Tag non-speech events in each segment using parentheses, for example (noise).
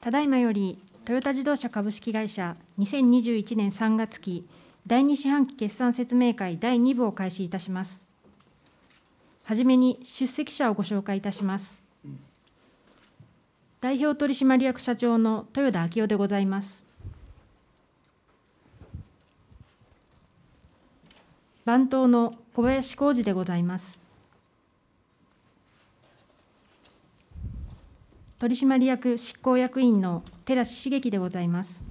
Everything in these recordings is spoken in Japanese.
ただいまよりトヨタ自動車株式会社2021年3月期第二四半期決算説明会第2部を開始いたします。はじめに出席者をご紹介いたします。代表取締役社長の豊田昭夫でございます。番頭の小林浩二でございます。取締役執行役員の寺師茂樹でございます。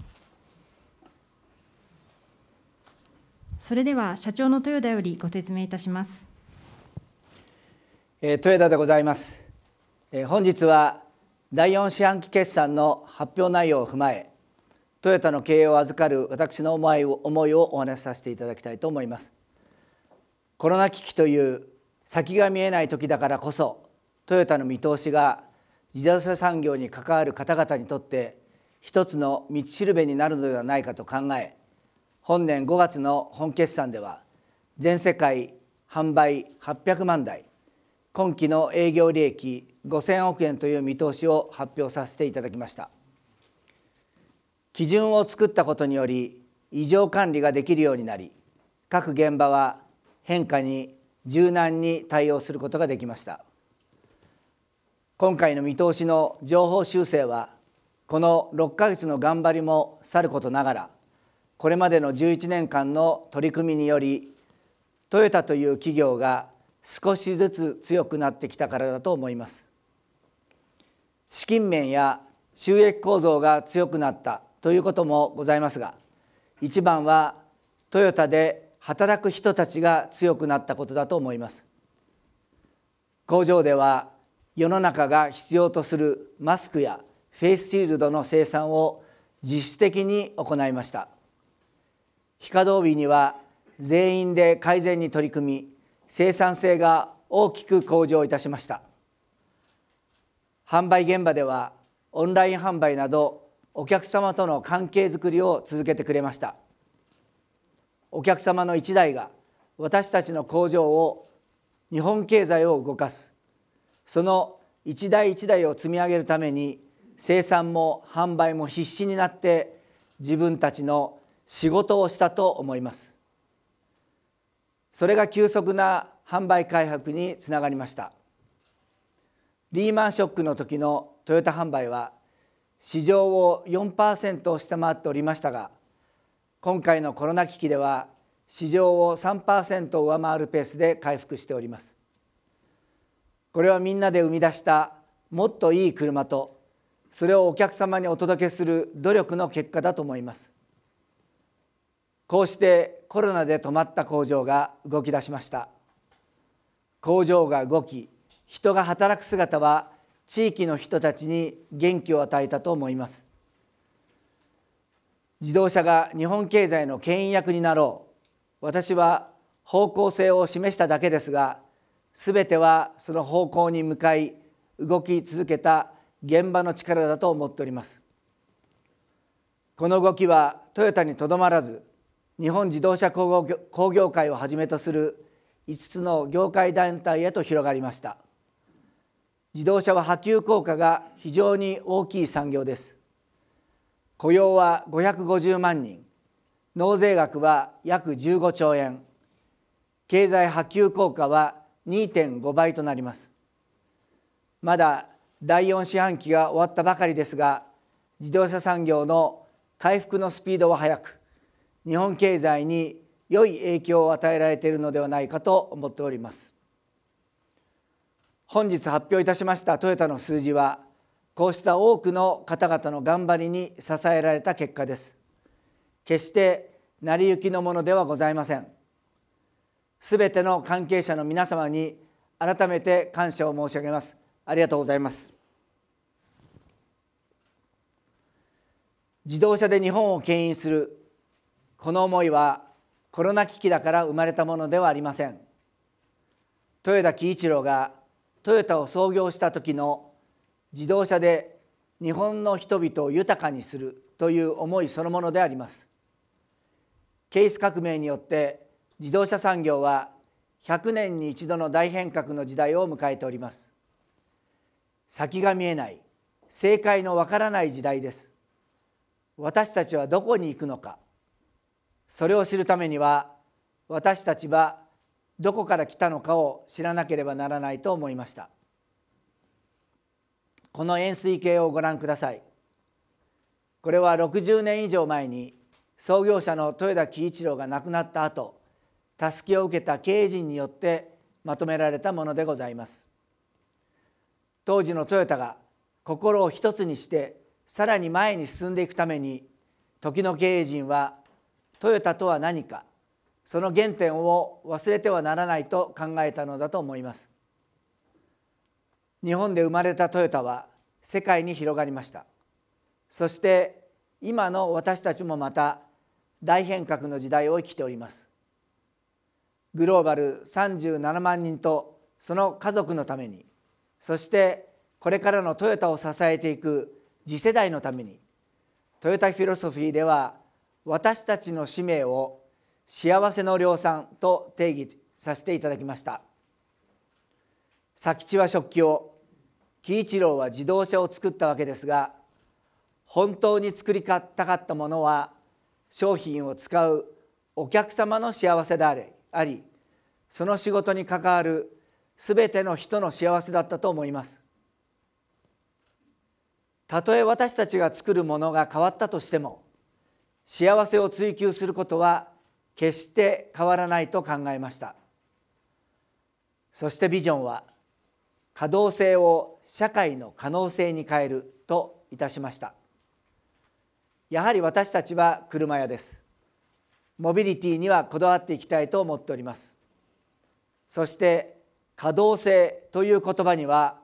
それでは社長の豊田よりご説明いたします。えー、豊田でございます。えー、本日は第四四半期決算の発表内容を踏まえ、トヨタの経営を預かる私の思いを思いをお話しさせていただきたいと思います。コロナ危機という先が見えない時だからこそトヨタの見通しが自動車産業に関わる方々にとって一つの道しるべになるのではないかと考え本年5月の本決算では全世界販売800万台今期の営業利益5000億円という見通しを発表させていただきました基準を作ったことにより異常管理ができるようになり各現場は変化に柔軟に対応することができました。今回の見通しの情報修正はこの6ヶ月の頑張りもさることながらこれまでの11年間の取り組みによりトヨタという企業が少しずつ強くなってきたからだと思います資金面や収益構造が強くなったということもございますが一番はトヨタで働く人たちが強くなったことだと思います工場では世の中が必要とするマスクやフェイスシールドの生産を自主的に行いました非稼働日には全員で改善に取り組み生産性が大きく向上いたしました販売現場ではオンライン販売などお客様との関係づくりを続けてくれましたお客様の一台が私たちの工場を日本経済を動かすその一台一台を積み上げるために生産も販売も必死になって自分たちの仕事をしたと思いますそれが急速な販売開発につながりましたリーマンショックの時のトヨタ販売は市場を4%下回っておりましたが今回のコロナ危機では市場を3%上回るペースで回復しておりますこれはみんなで生み出したもっといい車とそれをお客様にお届けする努力の結果だと思いますこうしてコロナで止まった工場が動き出しました工場が動き人が働く姿は地域の人たちに元気を与えたと思います自動車が日本経済の牽引役になろう私は方向性を示しただけですがすべてはその方向に向かい動き続けた現場の力だと思っておりますこの動きはトヨタにとどまらず日本自動車工業会をはじめとする5つの業界団体へと広がりました自動車は波及効果が非常に大きい産業です雇用は550万人納税額は約15兆円経済波及効果は2.5倍となりますまだ第4四半期が終わったばかりですが自動車産業の回復のスピードは速く日本経済に良い影響を与えられているのではないかと思っております本日発表いたしましたトヨタの数字はこうした多くの方々の頑張りに支えられた結果です決して成り行きのものではございませんすべての関係者の皆様に改めて感謝を申し上げますありがとうございます自動車で日本を牽引するこの思いはコロナ危機だから生まれたものではありません豊田喜一郎がトヨタを創業した時の自動車で日本の人々を豊かにするという思いそのものでありますケース革命によって自動車産業は100年に一度の大変革の時代を迎えております先が見えない正解のわからない時代です私たちはどこに行くのかそれを知るためには私たちはどこから来たのかを知らなければならないと思いましたこの円錐形をご覧くださいこれは60年以上前に創業者の豊田喜一郎が亡くなった後助けを受けた経営陣によってまとめられたものでございます当時のトヨタが心を一つにしてさらに前に進んでいくために時の経営陣はトヨタとは何かその原点を忘れてはならないと考えたのだと思います日本で生まれたトヨタは世界に広がりましたそして今の私たちもまた大変革の時代を生きておりますグローバル37万人とその家族のためにそしてこれからのトヨタを支えていく次世代のためにトヨタフィロソフィーでは私たちの使命を幸せの量産と定義させていただきました佐吉は食器を喜一郎は自動車を作ったわけですが本当に作りたかったものは商品を使うお客様の幸せであれありその仕事に関わる全ての人の幸せだったと思いますたとえ私たちが作るものが変わったとしても幸せを追求することは決して変わらないと考えましたそしてビジョンは可動性を社会の可能性に変えるといたしましたやはり私たちは車屋ですモビリティにはこだわっていきたいと思っておりますそして可動性という言葉には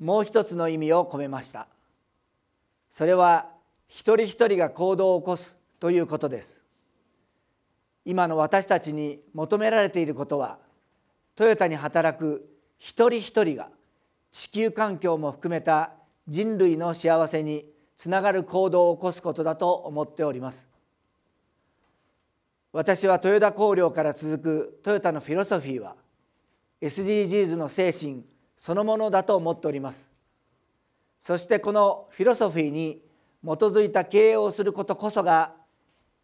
もう一つの意味を込めましたそれは一人一人が行動を起こすということです今の私たちに求められていることはトヨタに働く一人一人が地球環境も含めた人類の幸せにつながる行動を起こすことだと思っております私は豊田工業から続くトヨタのフィロソフィーは SDGs の精神そのものだと思っておりますそしてこのフィロソフィーに基づいた経営をすることこそが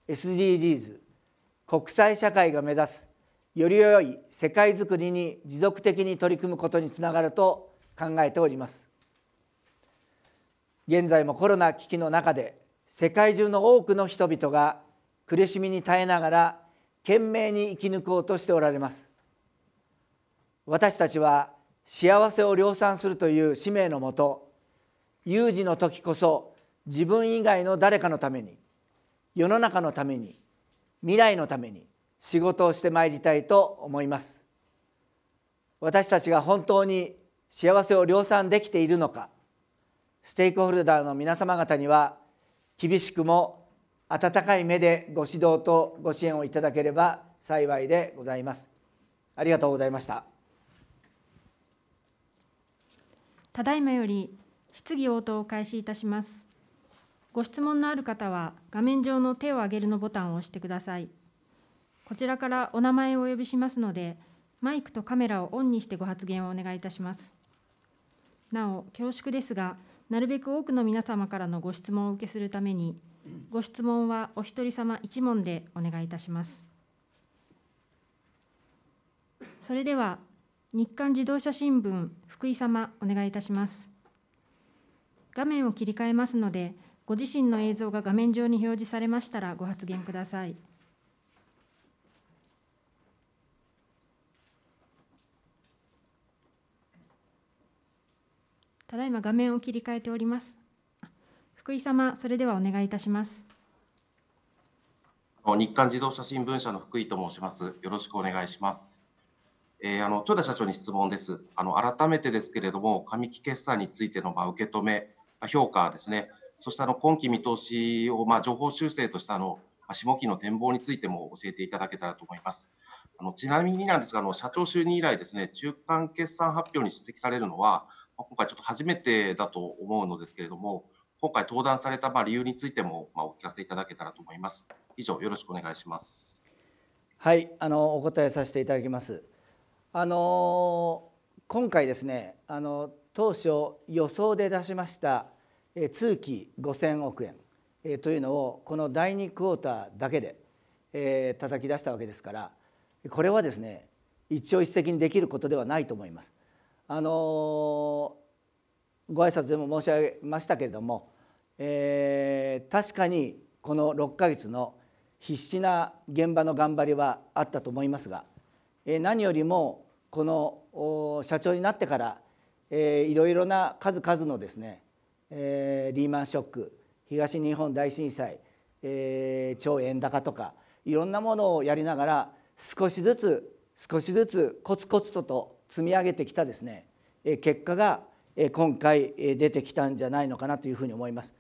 SDGs 国際社会が目指すより良い世界づくりに持続的に取り組むことにつながると考えております現在もコロナ危機の中で世界中の多くの人々が苦しみに耐えながら懸命に生き抜こうとしておられます私たちは幸せを量産するという使命のもと有事の時こそ自分以外の誰かのために世の中のために未来のために仕事をしてまいりたいと思います私たちが本当に幸せを量産できているのかステークホルダーの皆様方には厳しくも温かい目でご指導とご支援をいただければ幸いでございますありがとうございましたただいまより質疑応答を開始いたしますご質問のある方は画面上の手を挙げるのボタンを押してくださいこちらからお名前をお呼びしますのでマイクとカメラをオンにしてご発言をお願いいたしますなお恐縮ですがなるべく多くの皆様からのご質問を受けするためにご質問はお一人様一問でお願いいたします。それでは、日刊自動車新聞、福井様、お願いいたします。画面を切り替えますので、ご自身の映像が画面上に表示されましたら、ご発言ください。ただいま画面を切り替えております。福井様、それではお願いいたします。日刊自動車新聞社の福井と申します。よろしくお願いします。えー、あの豊田社長に質問です。あの改めてですけれども、上期決算についてのまあ受け止め、評価ですね。そしてあの今期見通しをまあ情報修正としたあの下期の展望についても教えていただけたらと思います。あのちなみになんですが、あの社長就任以来ですね、中間決算発表に出席されるのは今回ちょっと初めてだと思うのですけれども、今回登壇されたまあ理由についてもまあお聞かせいただけたらと思います。以上よろしくお願いします。はい、あのお答えさせていただきます。あの今回ですね、あの当初予想で出しました通期5000億円というのをこの第2クォーターだけで、え叩き出したわけですからこれはですね一朝一夕にできることではないと思います。あのご挨拶でも申し上げましたけれども、えー、確かにこの6ヶ月の必死な現場の頑張りはあったと思いますが、えー、何よりもこの社長になってから、えー、いろいろな数々のですね、えー、リーマンショック東日本大震災、えー、超円高とかいろんなものをやりながら少しずつ少しずつコツコツとと積み上げてきたですね、えー、結果が今回出てきたんじゃないのかなというふうに思います。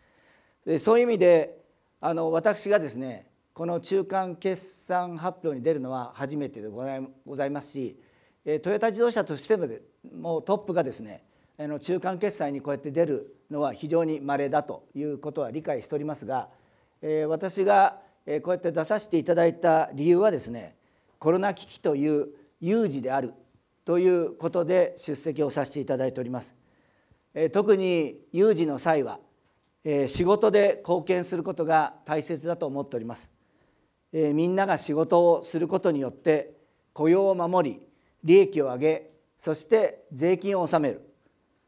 そういう意味であの私がですねこの中間決算発表に出るのは初めてでございますしトヨタ自動車としてもトップがですね中間決済にこうやって出るのは非常に稀だということは理解しておりますが私がこうやって出させていただいた理由はですねコロナ危機という有事であるということで出席をさせていただいております。特に有事の際は仕事で貢献することが大切だと思っておりますみんなが仕事をすることによって雇用を守り利益を上げそして税金を納める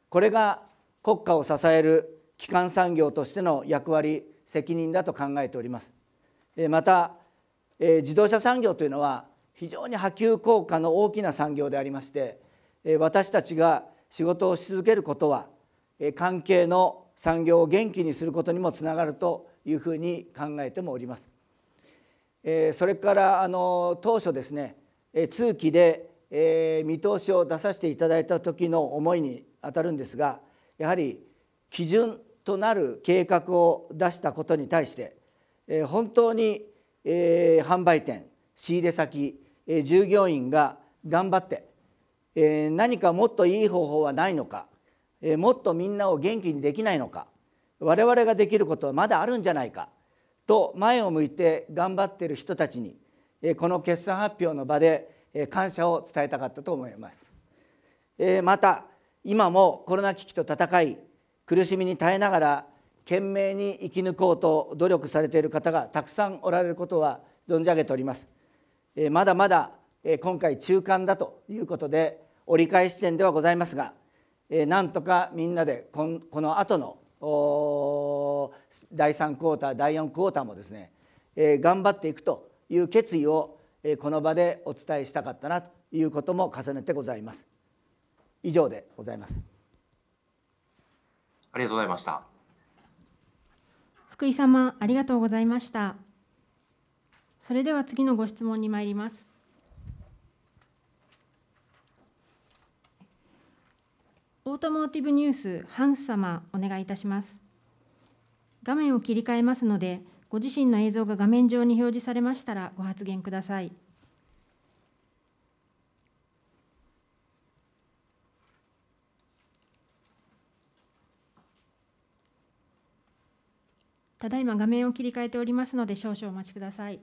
これが国家を支える基幹産業としての役割責任だと考えておりますまた自動車産業というのは非常に波及効果の大きな産業でありまして私たちが仕事をし続けることは関係の産業を元気にすることにもつながるというふうに考えてもおります。それからあの当初ですね通期で見通しを出させていただいた時の思いにあたるんですがやはり基準となる計画を出したことに対して本当に販売店仕入れ先従業員が頑張ってえー、何かもっといい方法はないのか、えー、もっとみんなを元気にできないのか我々ができることはまだあるんじゃないかと前を向いて頑張っている人たちに、えー、この決算発表の場で、えー、感謝を伝えたかったと思います、えー、また今もコロナ危機と戦い苦しみに耐えながら懸命に生き抜こうと努力されている方がたくさんおられることは存じ上げております、えー、まだまだ今回中間だということで折り返し点ではございますがなんとかみんなでこの後の第3クォーター第4クォーターもですね頑張っていくという決意をこの場でお伝えしたかったなということも重ねてございます。以上でございます。ありがとうございました。福井様、ありがとうございました。それでは次のご質問に参ります。オートモーティブニュースハンス様お願いいたします画面を切り替えますのでご自身の映像が画面上に表示されましたらご発言くださいただいま画面を切り替えておりますので少々お待ちください。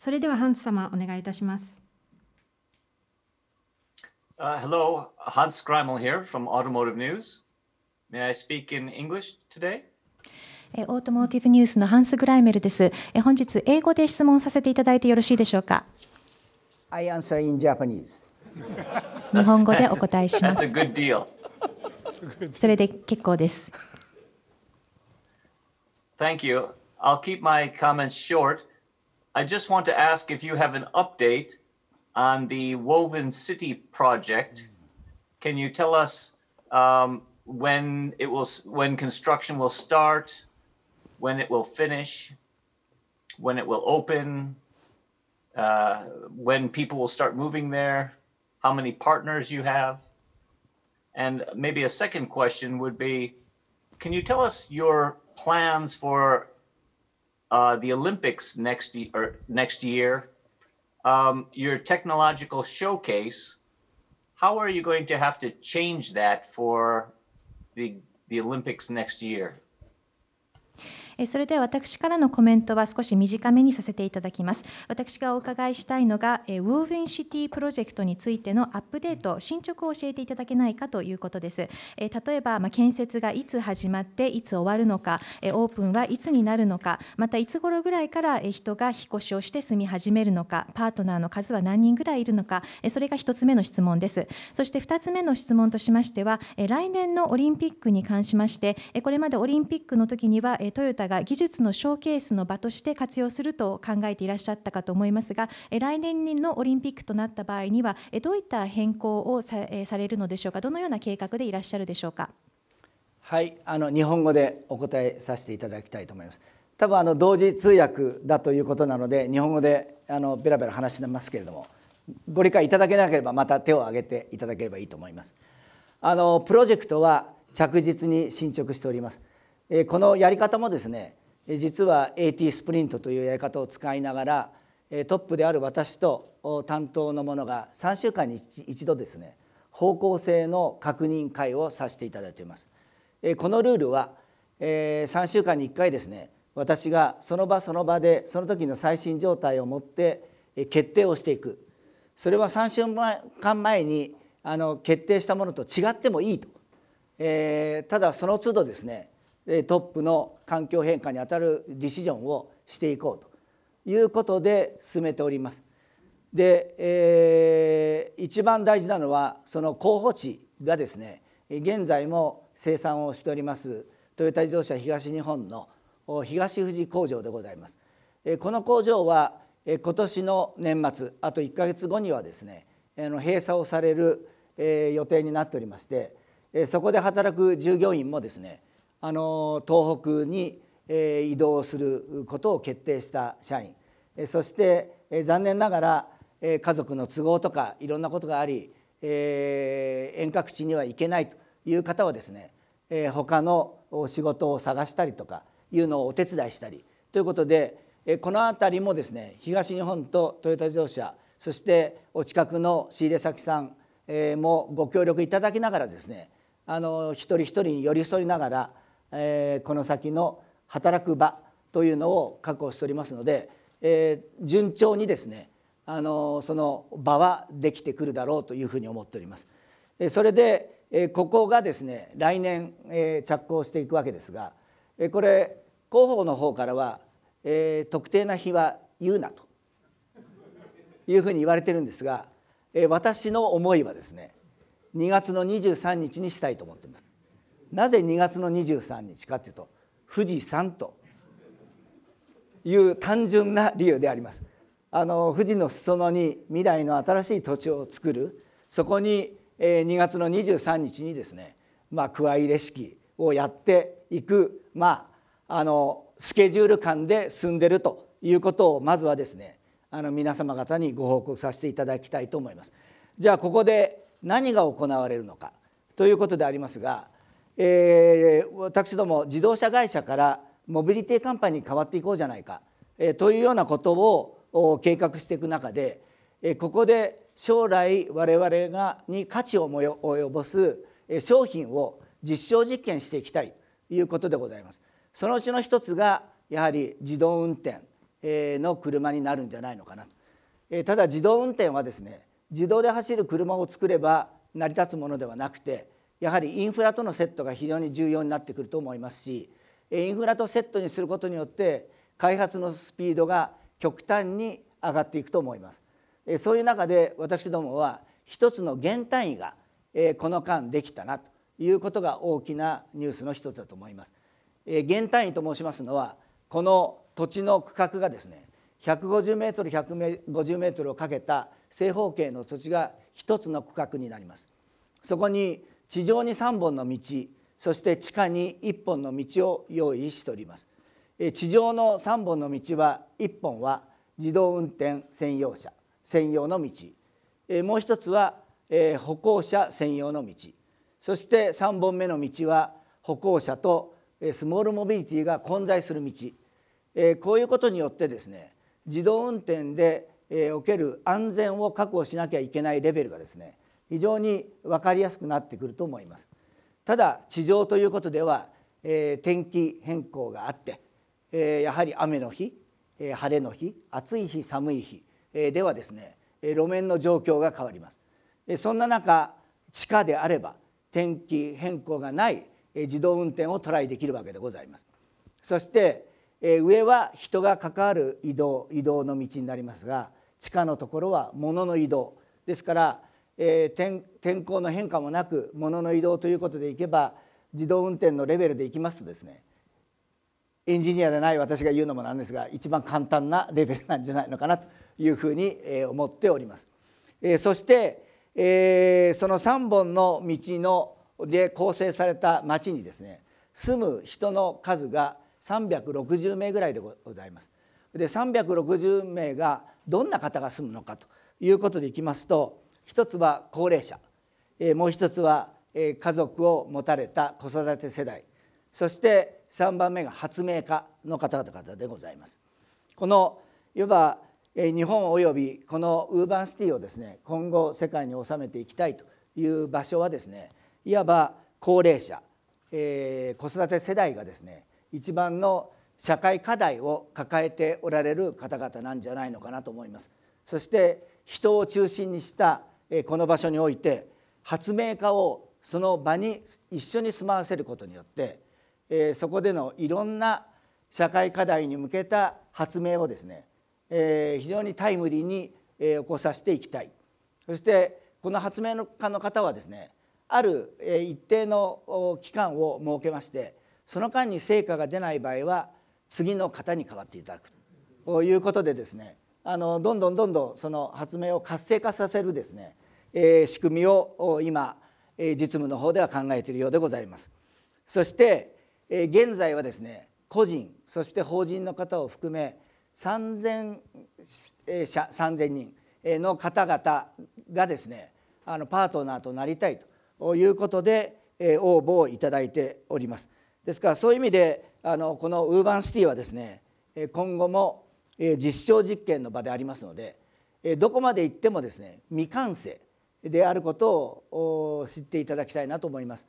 それではハンス様お願いいたします。Uh, hello, Hans Greimel here from Automotive News. May I speak in English today? オートモーティブニュースのハンス・グライメルです。本日、英語で質問させていただいてよろしいでしょうか。I answer in Japanese. 日本語でお答えします。That's a good deal. それで結構です。Thank you. I'll keep my comments short I just want to ask if you have an update on the Woven City project. Can you tell us um, when it will, when construction will start, when it will finish, when it will open, uh, when people will start moving there, how many partners you have? And maybe a second question would be, can you tell us your plans for uh, the Olympics next year, er, or next year um, your technological showcase. How are you going to have to change that for the the Olympics next year? それでは私からのコメントは少し短めにさせていただきます。私がお伺いしたいのが、ウォーヴィンシティプロジェクトについてのアップデート、進捗を教えていただけないかということです。例えば、ま建設がいつ始まって、いつ終わるのか、オープンはいつになるのか、またいつ頃ぐらいから人が引っ越しをして住み始めるのか、パートナーの数は何人ぐらいいるのか、それが1つ目の質問です。そして2つ目の質問としましては、来年のオリンピックに関しまして、これまでオリンピックの時にはトヨタが技術のショーケースの場として活用すると考えていらっしゃったかと思いますが来年のオリンピックとなった場合にはどういった変更をされるのでしょうかどのような計画でいらっしゃるでしょうか。はいあの日本語でお答えさせていただきたいと思います。多分あの同時通訳だということなので日本語であのベラベラ話してますけれどもご理解いただけなければまた手を挙げていただければいいと思います。あのプロジェクトは着実に進捗しております。このやり方もですね実は AT スプリントというやり方を使いながらトップである私と担当の者が3週間に一度ですね方向性の確認会をさせていただいています。このルールは3週間に1回ですね私がその場その場でその時の最新状態を持って決定をしていくそれは3週間前にあの決定したものと違ってもいいと、えー、ただその都度ですねトップの環境変化にあたるディシジョンをしていこうということで進めております。で、えー、一番大事なのはその候補地がですね現在も生産をしておりますトヨタ自動車東日本の東富士工場でございます。この工場は今年の年末あと1か月後にはですね閉鎖をされる予定になっておりましてそこで働く従業員もですねあの東北に移動することを決定した社員そして残念ながら家族の都合とかいろんなことがあり、え遠隔地には行けないという方はですね、え他の仕事を探したりとかいうのをお手伝いしたりということで、えこの辺りもですね東日本とトヨタ自動車そしてお近くの仕入れ先さん、えもご協力いただきながらですねあの一人一人に寄り添いながらえー、この先の働く場というのを確保しておりますので、えー、順調にですねあのその場はできてくるだろうというふうに思っております。えそれでえここがですね来年え着工していくわけですがえこれ広報の方からはえ特定な日は言うなというふうに言われてるんですがえ私の思いはですね2月の23日にしたいと思っています。なぜ2月の23日かというと富士山という単純な理由であります。あの富士の裾野に未来の新しい土地を作るそこに2月の23日にですね、まあ、加入れ式をやっていく、まあ、あのスケジュール感で進んでるということをまずはですねあの皆様方にご報告させていただきたいと思います。じゃあここで何が行われるのかということでありますがえー、私ども自動車会社からモビリティカンパニーに変わっていこうじゃないか、えー、というようなことを計画していく中で、えー、ここで将来我々がに価値を及ぼす商品を実証実験していきたいということでございます。そのうちの一つがやはり自動運転の車になるんじゃないのかなと。ただ自動運転はですね自動で走る車を作れば成り立つものではなくてやはりインフラとのセットが非常に重要になってくると思いますしインフラとセットにすることによって開発のスピードが極端に上がっていくと思いますそういう中で私どもは一つの減単位がこの間できたなということが大きなニュースの一つだと思います減単位と申しますのはこの土地の区画がですね1 5 0 m 1 5 0ルをかけた正方形の土地が一つの区画になりますそこに地上に3本の道そして地下に1本の道を用意しております地上の3本の道は1本は自動運転専用車専用の道もう一つは歩行者専用の道そして3本目の道は歩行者とスモールモビリティが混在する道こういうことによってですね自動運転でおける安全を確保しなきゃいけないレベルがですね非常に分かりやすくなってくると思います。ただ地上ということでは、えー、天気変更があって、えー、やはり雨の日、えー、晴れの日暑い日寒い日、えー、ではですね、えー、路面の状況が変わります。えー、そんな中地下であれば天気変更がない、えー、自動運転をトライできるわけでございます。そして、えー、上は人が関わる移動移動の道になりますが地下のところは物の移動ですからえー、天候の変化もなく物の移動ということでいけば自動運転のレベルでいきますとですねエンジニアでない私が言うのもなんですが一番簡単なレベルなんじゃないのかなというふうにえ思っております。えー、そして、えー、その3本の道ので構成された町にですね住む人の数が360名ぐらいでございます。で360名がどんな方が住むのかということでいきますと一つは高齢者もう一つは家族を持たれた子育て世代そして3番目が発明家の方々でございます。このいわば日本およびこのウーバンシティをですね今後世界に収めていきたいという場所はですねいわば高齢者、えー、子育て世代がですね一番の社会課題を抱えておられる方々なんじゃないのかなと思います。そして人を中心にしたこの場所において発明家をその場に一緒に住まわせることによってそこでのいろんな社会課題に向けた発明をですね非常にタイムリーに起こさせていきたいそしてこの発明家の方はですねある一定の期間を設けましてその間に成果が出ない場合は次の方に代わっていただくということでですねあのどんどんどんどんその発明を活性化させるですねえ仕組みを今、え実務の方では考えているようでございます。そして、え現在はですね個人そして法人の方を含め3,000社3,000人の方々がですねあのパートナーとなりたいということで応募をいただいております。ですからそういう意味であのこのウーバンシティはですね今後も実証実験の場でありますのでどこまで行ってもですね未完成であることを知っていただきたいなと思います。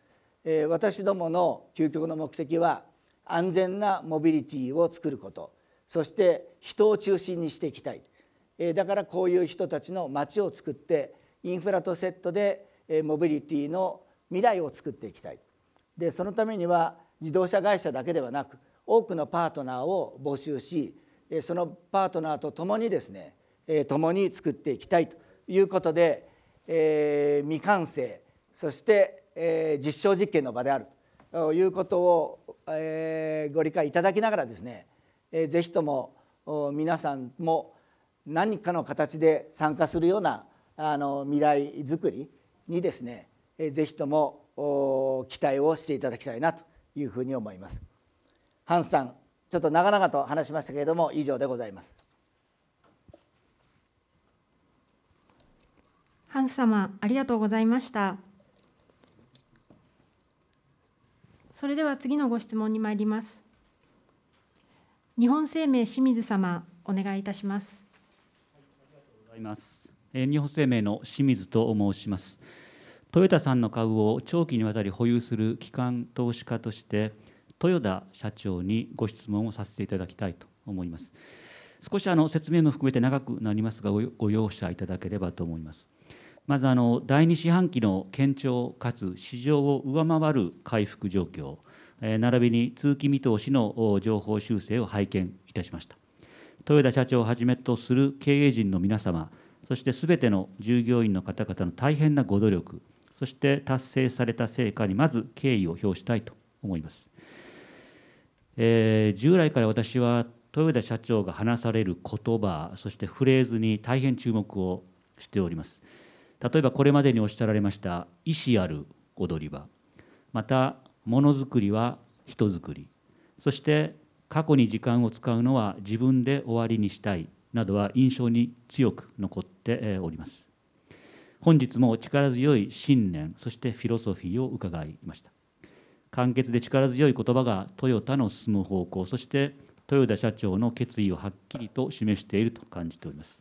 私どもの究極の目的は安全なモビリティを作ることそして人を中心にしていきたいだからこういう人たちの街を作ってインフラとセットでモビリティの未来を作っていきたいでそのためには自動車会社だけではなく多くのパートナーを募集しそのパートナーと共にですね共に作っていきたいということでえー、未完成そして、えー、実証実験の場であるということを、えー、ご理解いただきながらですね、えー、ぜひとも皆さんも何かの形で参加するようなあの未来づくりにですね、えー、ぜひとも期待をしていただきたいなというふうに思います。ハンさんちょっと長々と話しましたけれども以上でございます。ハンス様、ありがとうございました。それでは次のご質問に参ります。日本生命清水様、お願いいたします。ありがとうございます。日本生命の清水と申します。トヨタさんの株を長期にわたり保有する機関投資家として豊田社長にご質問をさせていただきたいと思います少しあの説明も含めて長くなりますがご容赦いただければと思いますまずあの第2四半期の堅調かつ市場を上回る回復状況、並びに通期見通しの情報修正を拝見いたしました。豊田社長をはじめとする経営陣の皆様、そしてすべての従業員の方々の大変なご努力、そして達成された成果にまず敬意を表したいと思います。えー、従来から私は豊田社長が話される言葉、そしてフレーズに大変注目をしております。例えばこれまでにおっしゃられました意思ある踊り場またものづくりは人づくりそして過去に時間を使うのは自分で終わりにしたいなどは印象に強く残っております本日も力強い信念そしてフィロソフィーを伺いました簡潔で力強い言葉がトヨタの進む方向そして豊田社長の決意をはっきりと示していると感じております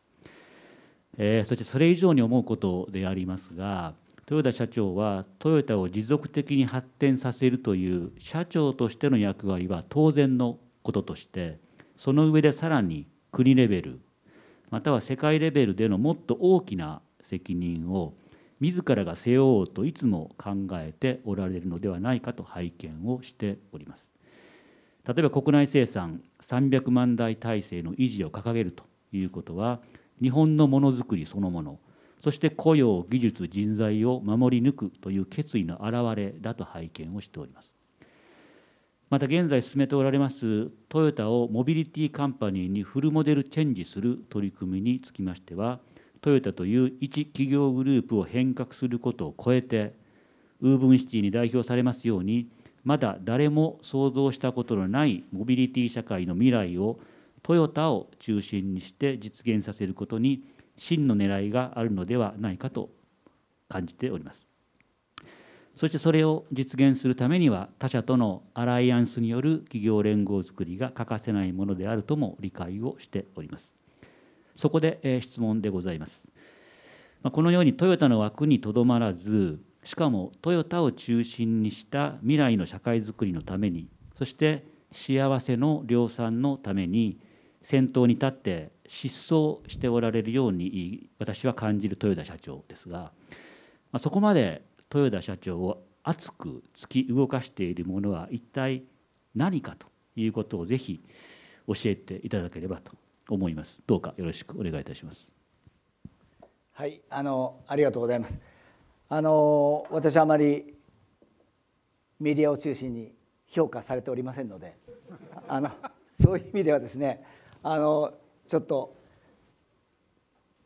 えー、そしてそれ以上に思うことでありますが豊田社長はトヨタを持続的に発展させるという社長としての役割は当然のこととしてその上でさらに国レベルまたは世界レベルでのもっと大きな責任を自らが背負おうといつも考えておられるのではないかと拝見をしております。例えば国内生産300万台体制の維持を掲げるということは日本のものづくりそのものそして雇用技術人材を守り抜くという決意の表れだと拝見をしておりますまた現在進めておられますトヨタをモビリティカンパニーにフルモデルチェンジする取り組みにつきましてはトヨタという一企業グループを変革することを超えてウーブンシティに代表されますようにまだ誰も想像したことのないモビリティ社会の未来をトヨタを中心にして実現させることに真の狙いがあるのではないかと感じておりますそしてそれを実現するためには他社とのアライアンスによる企業連合づくりが欠かせないものであるとも理解をしておりますそこで、え質問でございますこのようにトヨタの枠にとどまらずしかもトヨタを中心にした未来の社会づくりのためにそして幸せの量産のために先頭に立って失踪しておられるように私は感じる豊田社長ですが、まそこまで豊田社長を熱く突き動かしているものは一体何かということをぜひ教えていただければと思います。どうかよろしくお願いいたします。はい、あのありがとうございます。あの私はあまりメディアを中心に評価されておりませんので、あのそういう意味ではですね。あのちょっと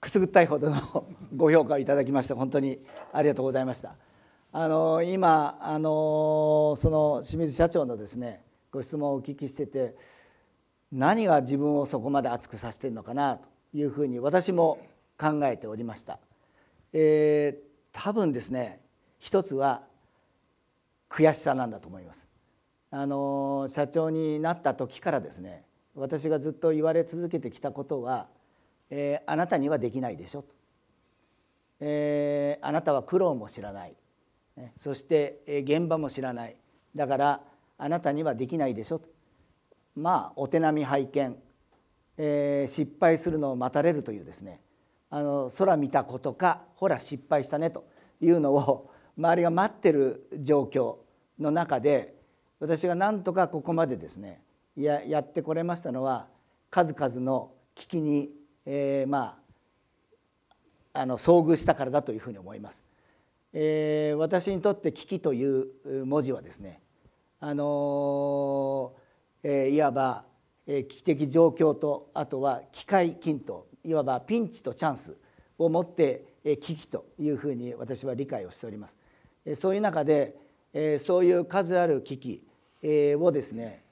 くすぐったいほどのご評価をいただきまして本当にありがとうございました。あの今あのその清水社長のですねご質問をお聞きしてて何が自分をそこまで熱くさせてるのかなというふうに私も考えておりました、えー、多分ですね一つは悔しさなんだと思いますあの社長になった時からですね私がずっと言われ続けてきたことは、えー、あなたにはできないでしょと、えー、あなたは苦労も知らない、そして、え現場も知らないだからあなたにはできないでしょとまあお手並み拝見、えー、失敗するのを待たれるというですねあの空見たことかほら失敗したねというのを周りが待ってる状況の中で私がなんとかここまでですねややってこれましたのは数々の危機に、えー、まああの遭遇したからだというふうに思います。えー、私にとって「危機」という文字はですねあのー、えいわば、え危機的状況とあとは機会均等いわばピンチとチャンスを持って、え危機というふうに私は理解をしております。えそういう中で、えそういう数ある危機、えをですね、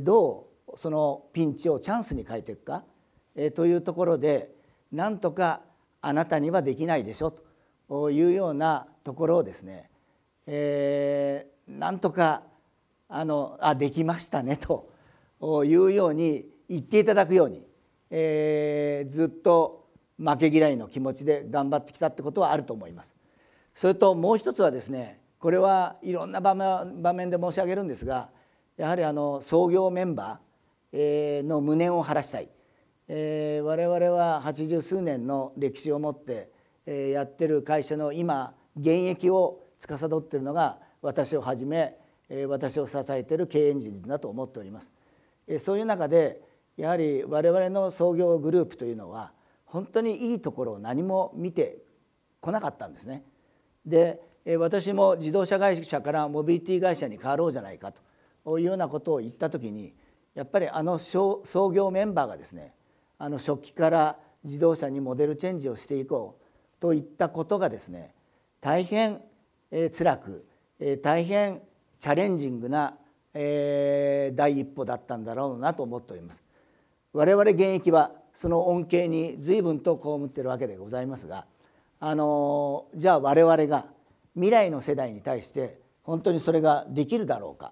どうそのピンチをチャンスに変えていくかというところでなんとかあなたにはできないでしょというようなところをですね、えなんとかあのあできましたねというように言っていただくように、えずっと負け嫌いの気持ちで頑張ってきたってことはあると思います。それともう一つはですねこれはいろんな場面で申し上げるんですがやはりあの創業メンバーの無念を晴らしたい、えー、我々は八十数年の歴史を持って、えやってる会社の今現役を司っているのが私をはじめ、え私を支えている経営陣だと思っております。えそういう中でやはり我々の創業グループというのは本当にいいところを何も見てこなかったんですね。で私も自動車会社からモビリティ会社に変わろうじゃないかというようなことを言った時にやっぱりあの創業メンバーがですねあの食器から自動車にモデルチェンジをしていこうといったことがですね大変、え辛く、え大変チャレンジングな、え第一歩だったんだろうなと思っております。我々現役はその恩恵に随分と被っているわけでございますが、あのじゃあ我々が未来の世代に対して本当にそれができるだろうか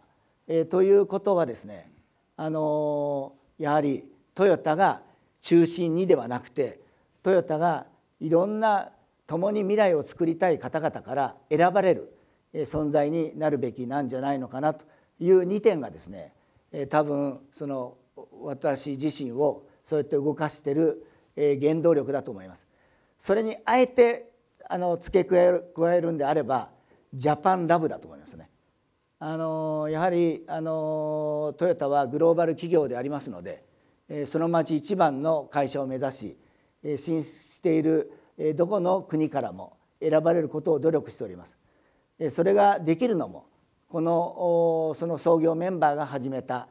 えー、ということはですね、あのー、やはりトヨタが中心にではなくてトヨタがいろんな共に未来を作りたい方々から選ばれる存在になるべきなんじゃないのかなという2点がですね多分その私自身をそうやって動かしてる原動力だと思います。それにあえてあの付け加えるんであればジャパンラブだと思いますね。あのやはりあのトヨタはグローバル企業でありますのでその町一番の会社を目指し進出しているどこの国からも選ばれることを努力しております。それができるのもこのその創業メンバーが始めた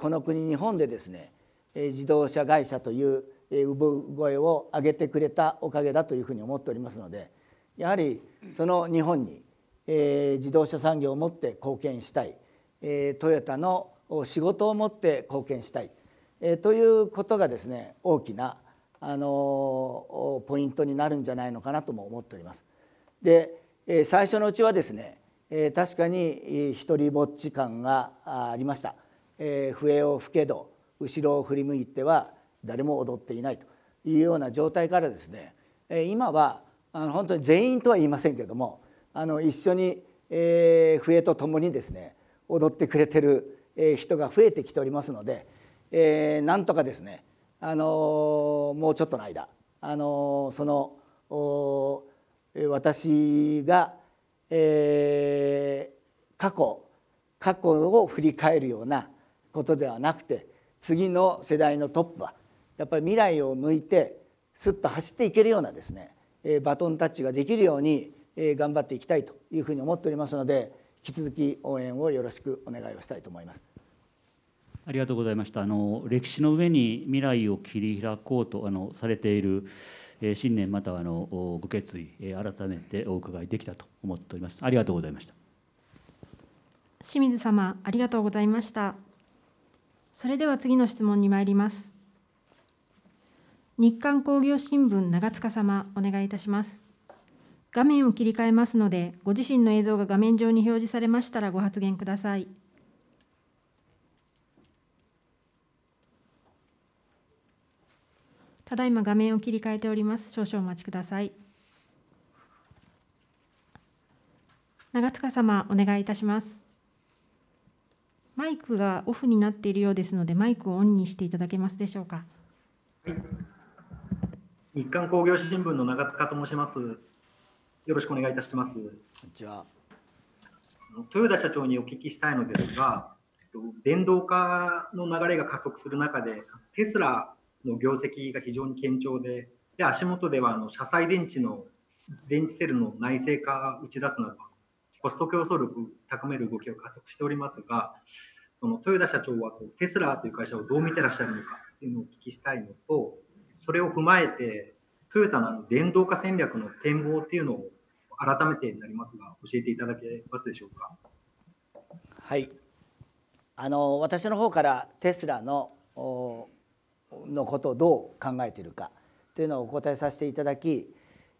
この国日本でですね自動車会社という産声を上げてくれたおかげだというふうに思っておりますのでやはりその日本にえー、自動車産業をもって貢献したい、えー、トヨタの仕事をもって貢献したい、えー、ということがですね大きな、あのポイントになるんじゃないのかなとも思っております。で、え最初のうちはですね、え確かに一人ぼっち感がありました。え笛を吹けど後ろを振り向いては誰も踊っていないというような状態からですね、え今はあの本当に全員とは言いませんけれどもあの一緒に、えー、笛とともにですね踊ってくれてる、えー、人が増えてきておりますので、えー、なんとかですね、あのー、もうちょっとの間、あのー、そのお私が、えー、過去過去を振り返るようなことではなくて次の世代のトップはやっぱり未来を向いてすっと走っていけるようなですねバトンタッチができるようにえ頑張っていきたいというふうに思っておりますので引き続き応援をよろしくお願いをしたいと思います。ありがとうございましたあの歴史の上に未来を切り開こうとあのされている、え新年またはあのご決意、え改めてお伺いできたと思っておりますありがとうございました清水様ありがとうございましたそれでは次の質問に参ります日刊工業新聞長塚様お願いいたします画面を切り替えますので、ご自身の映像が画面上に表示されましたらご発言ください。ただいま画面を切り替えております。少々お待ちください。長塚様、お願いいたします。マイクがオフになっているようですので、マイクをオンにしていただけますでしょうか。日刊工業新聞の長塚と申します。よろしくお願いいたします。こんにちは。豊田社長にお聞きしたいのですが、電動化の流れが加速する中で、テスラの業績が非常に堅調で、で足元ではあの車載電池の電池セルの内製化を打ち出すなど、コスト競争力を高める動きを加速しておりますが、その豊田社長はテスラという会社をどう見てらっしゃるのかというのをお聞きしたいのと、それを踏まえて、トヨタの電動化戦略の展望っていうのを改めてになりますが、教えていただけますでしょうか。はい。あの私の方からテスラののことをどう考えているかというのをお答えさせていただき、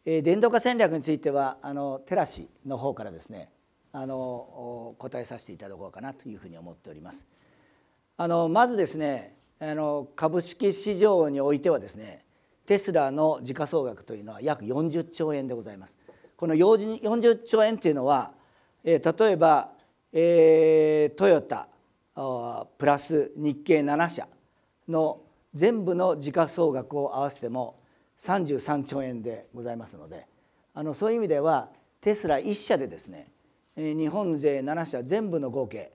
え電動化戦略についてはあのテラシの方からですね、あの答えさせていただこうかなというふうに思っております。あのまずですね、あの株式市場においてはですね、テスラの時価総額というのは約40兆円でございます。この40兆円というのは、え例えば、えー、トヨタプラス日経7社の全部の時価総額を合わせても33兆円でございますのであのそういう意味ではテスラ1社でですね日本勢7社全部の合計、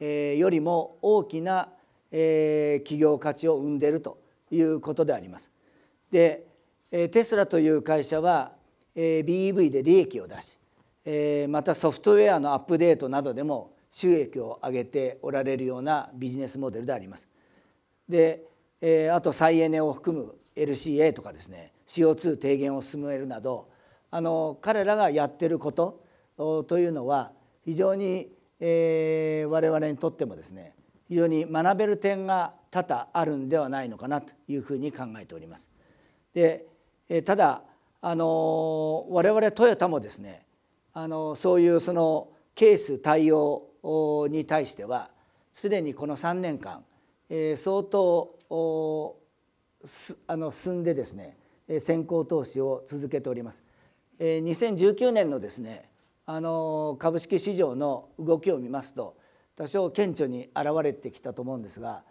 えよりも大きな、え企業価値を生んでいるということであります。でテスラという会社は BEV で利益を出しまたソフトウェアのアップデートなどでも収益を上げておられるようなビジネスモデルであります。であと再エネを含む LCA とかですね CO2 低減を進めるなどあの彼らがやってることというのは非常に、えー、我々にとってもですね非常に学べる点が多々あるんではないのかなというふうに考えております。でただあの我々トヨタもですねあのそういうそのケース対応に対してはすでにこの3年間、えー、相当あの進んでですね先行投資を続けております。えー、2019年のですねあの株式市場の動きを見ますと多少顕著に現れてきたと思うんですが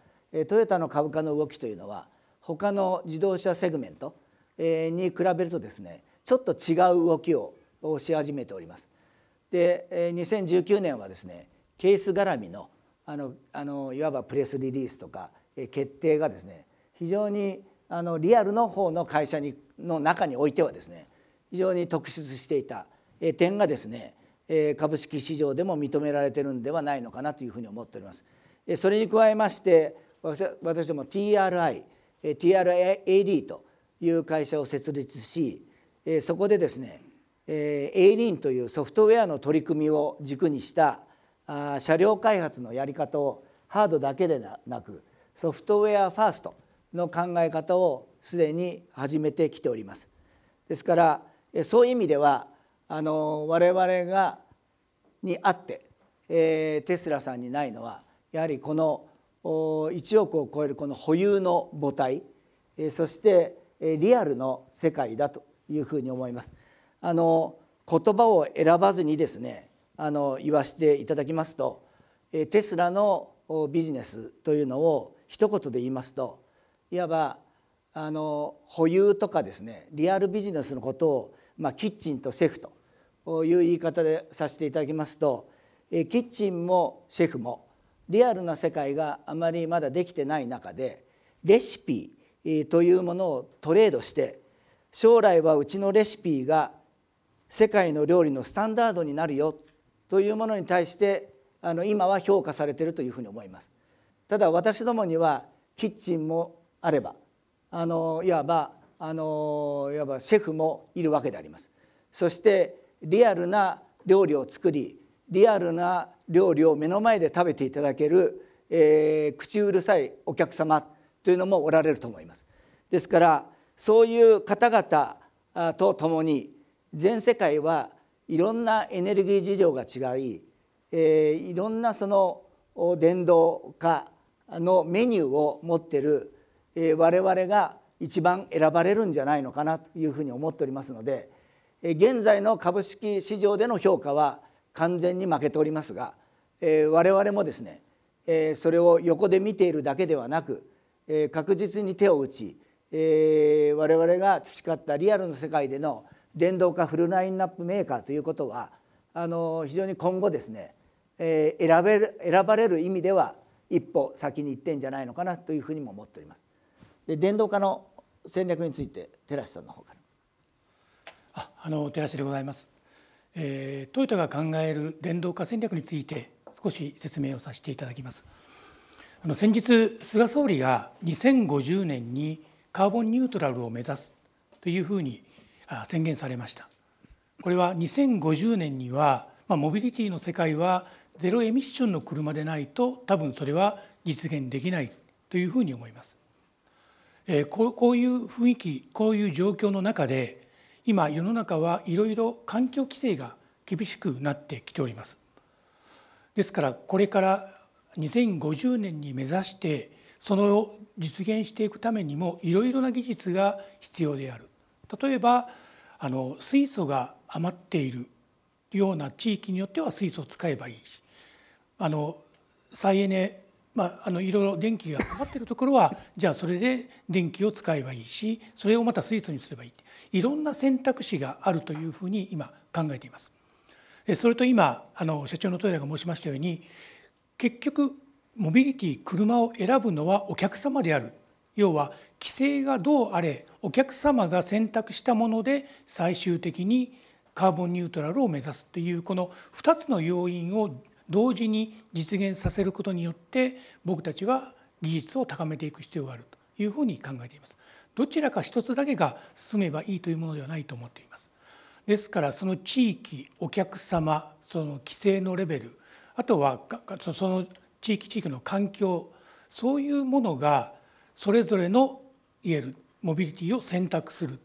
トヨタの株価の動きというのは他の自動車セグメントに比べるとですねちょっと違う動きをし始めております。で2019年はですねケース絡みのあのあのいわばプレスリリースとか決定がですね非常にあのリアルの方の会社にの中においてはですね非常に特出していた点がですね株式市場でも認められてるんではないのかなというふうに思っております。それに加えまして私ども TRI TRAD という会社を設立しそこでですね ALIN というソフトウェアの取り組みを軸にした車両開発のやり方をハードだけでなくソフトウェアファーストの考え方をすでに始めてきております。ですからそういう意味ではあの我々がにあって、えー、テスラさんにないのはやはりこの1億を超えるこの保有の母体そしてリアルの世界だというふうに思います。あの言葉を選ばずにですねあの言わせていただきますとテスラのビジネスというのを一言で言いますといわばあの保有とかですねリアルビジネスのことを、まあ、キッチンとシェフという言い方でさせていただきますとキッチンもシェフもリアルな世界があまりまだできてない中でレシピというものをトレードして将来はうちのレシピが世界の料理のスタンダードになるよというものに対してあの今は評価されているというふうに思います。ただ私どもにはキッチンもあればあのいわばあのいわばシェフもいるわけであります。そしてリアルな料理を作りリアルな料理を目の前で食べていただける、えー、口うるさいお客様というのもおられると思います。ですからそういう方々とともに全世界はいろんなエネルギー事情が違い、えー、いろんなその電動化のメニューを持ってる、えー、我々が一番選ばれるんじゃないのかなというふうに思っておりますのでえ現在の株式市場での評価は完全に負けておりますが、えー、我々もですね、えー、それを横で見ているだけではなく、えー、確実に手を打ち、えー、我々が培ったリアルの世界での電動化フルラインナップメーカーということはあの非常に今後ですね、えー、選べる選ばれる意味では一歩先に行ってんじゃないのかなというふうにも思っております。で電動化の戦略について寺さんの方からああの寺でございますえー、トヨタが考える電動化戦略について少し説明をさせていただきますあの先日菅総理が2050年にカーボンニュートラルを目指すというふうに宣言されましたこれは2050年には、まあ、モビリティの世界はゼロエミッションの車でないと多分それは実現できないというふうに思います、えー、こういう雰囲気こういう状況の中で今世の中はいろいろ環境規制が厳しくなってきておりますですからこれから2050年に目指してそのを実現していくためにもいろいろな技術が必要である例えばあの水素が余っているような地域によっては水素を使えばいいしあの再エネまあ、あのいろいろ電気がかかってるところは (laughs) じゃあそれで電気を使えばいいしそれをまた水素にすればいいっていろんな選択肢があるというふうに今考えています。それと今あの社長の豊田が申しましたように結局モビリティ車を選ぶのはお客様である要は規制がどうあれお客様が選択したもので最終的にカーボンニュートラルを目指すというこの2つの要因を同時に実現させることによって僕たちは技術を高めていく必要があるというふうに考えています。どちらか一つだけが進めばいいというものではないと思っています。ですからその地域お客様その規制のレベルあとはその地域地域の環境そういうものがそれぞれのいえるモビリティを選択する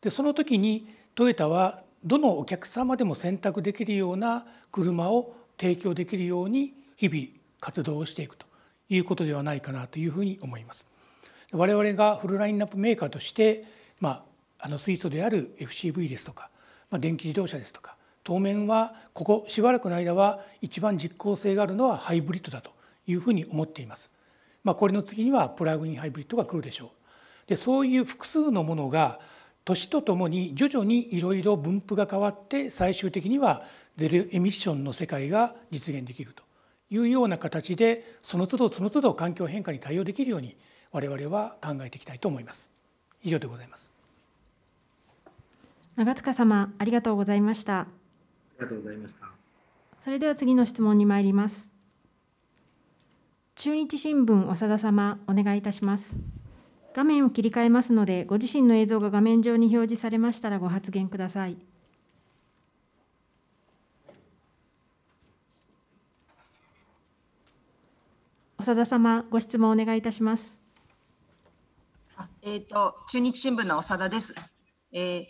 でその時にトヨタはどのお客様でも選択できるような車を提供できるように日々活動をしていくということではないかなというふうに思います。我々がフルラインナップメーカーとして、まあ、あの水素である FCV ですとか、まあ、電気自動車ですとか当面はここしばらくの間は一番実効性があるのはハイブリッドだというふうに思っています。まあ、これの次にはプラグインハイブリッドが来るでしょう。でそういう複数のものが年とともに徐々にいろいろ分布が変わって最終的にはゼロエミッションの世界が実現できるというような形でその都度その都度環境変化に対応できるように我々は考えていきたいと思います。以上でございます。長塚様ありがとうございました。ありがとうございました。それでは次の質問に参ります。中日新聞長田様お願いいたします。画面を切り替えますので、ご自身の映像が画面上に表示されましたらご発言ください。長田様、ご質問お願いいたします。あえっ、ー、と、中日新聞の長田です。えー、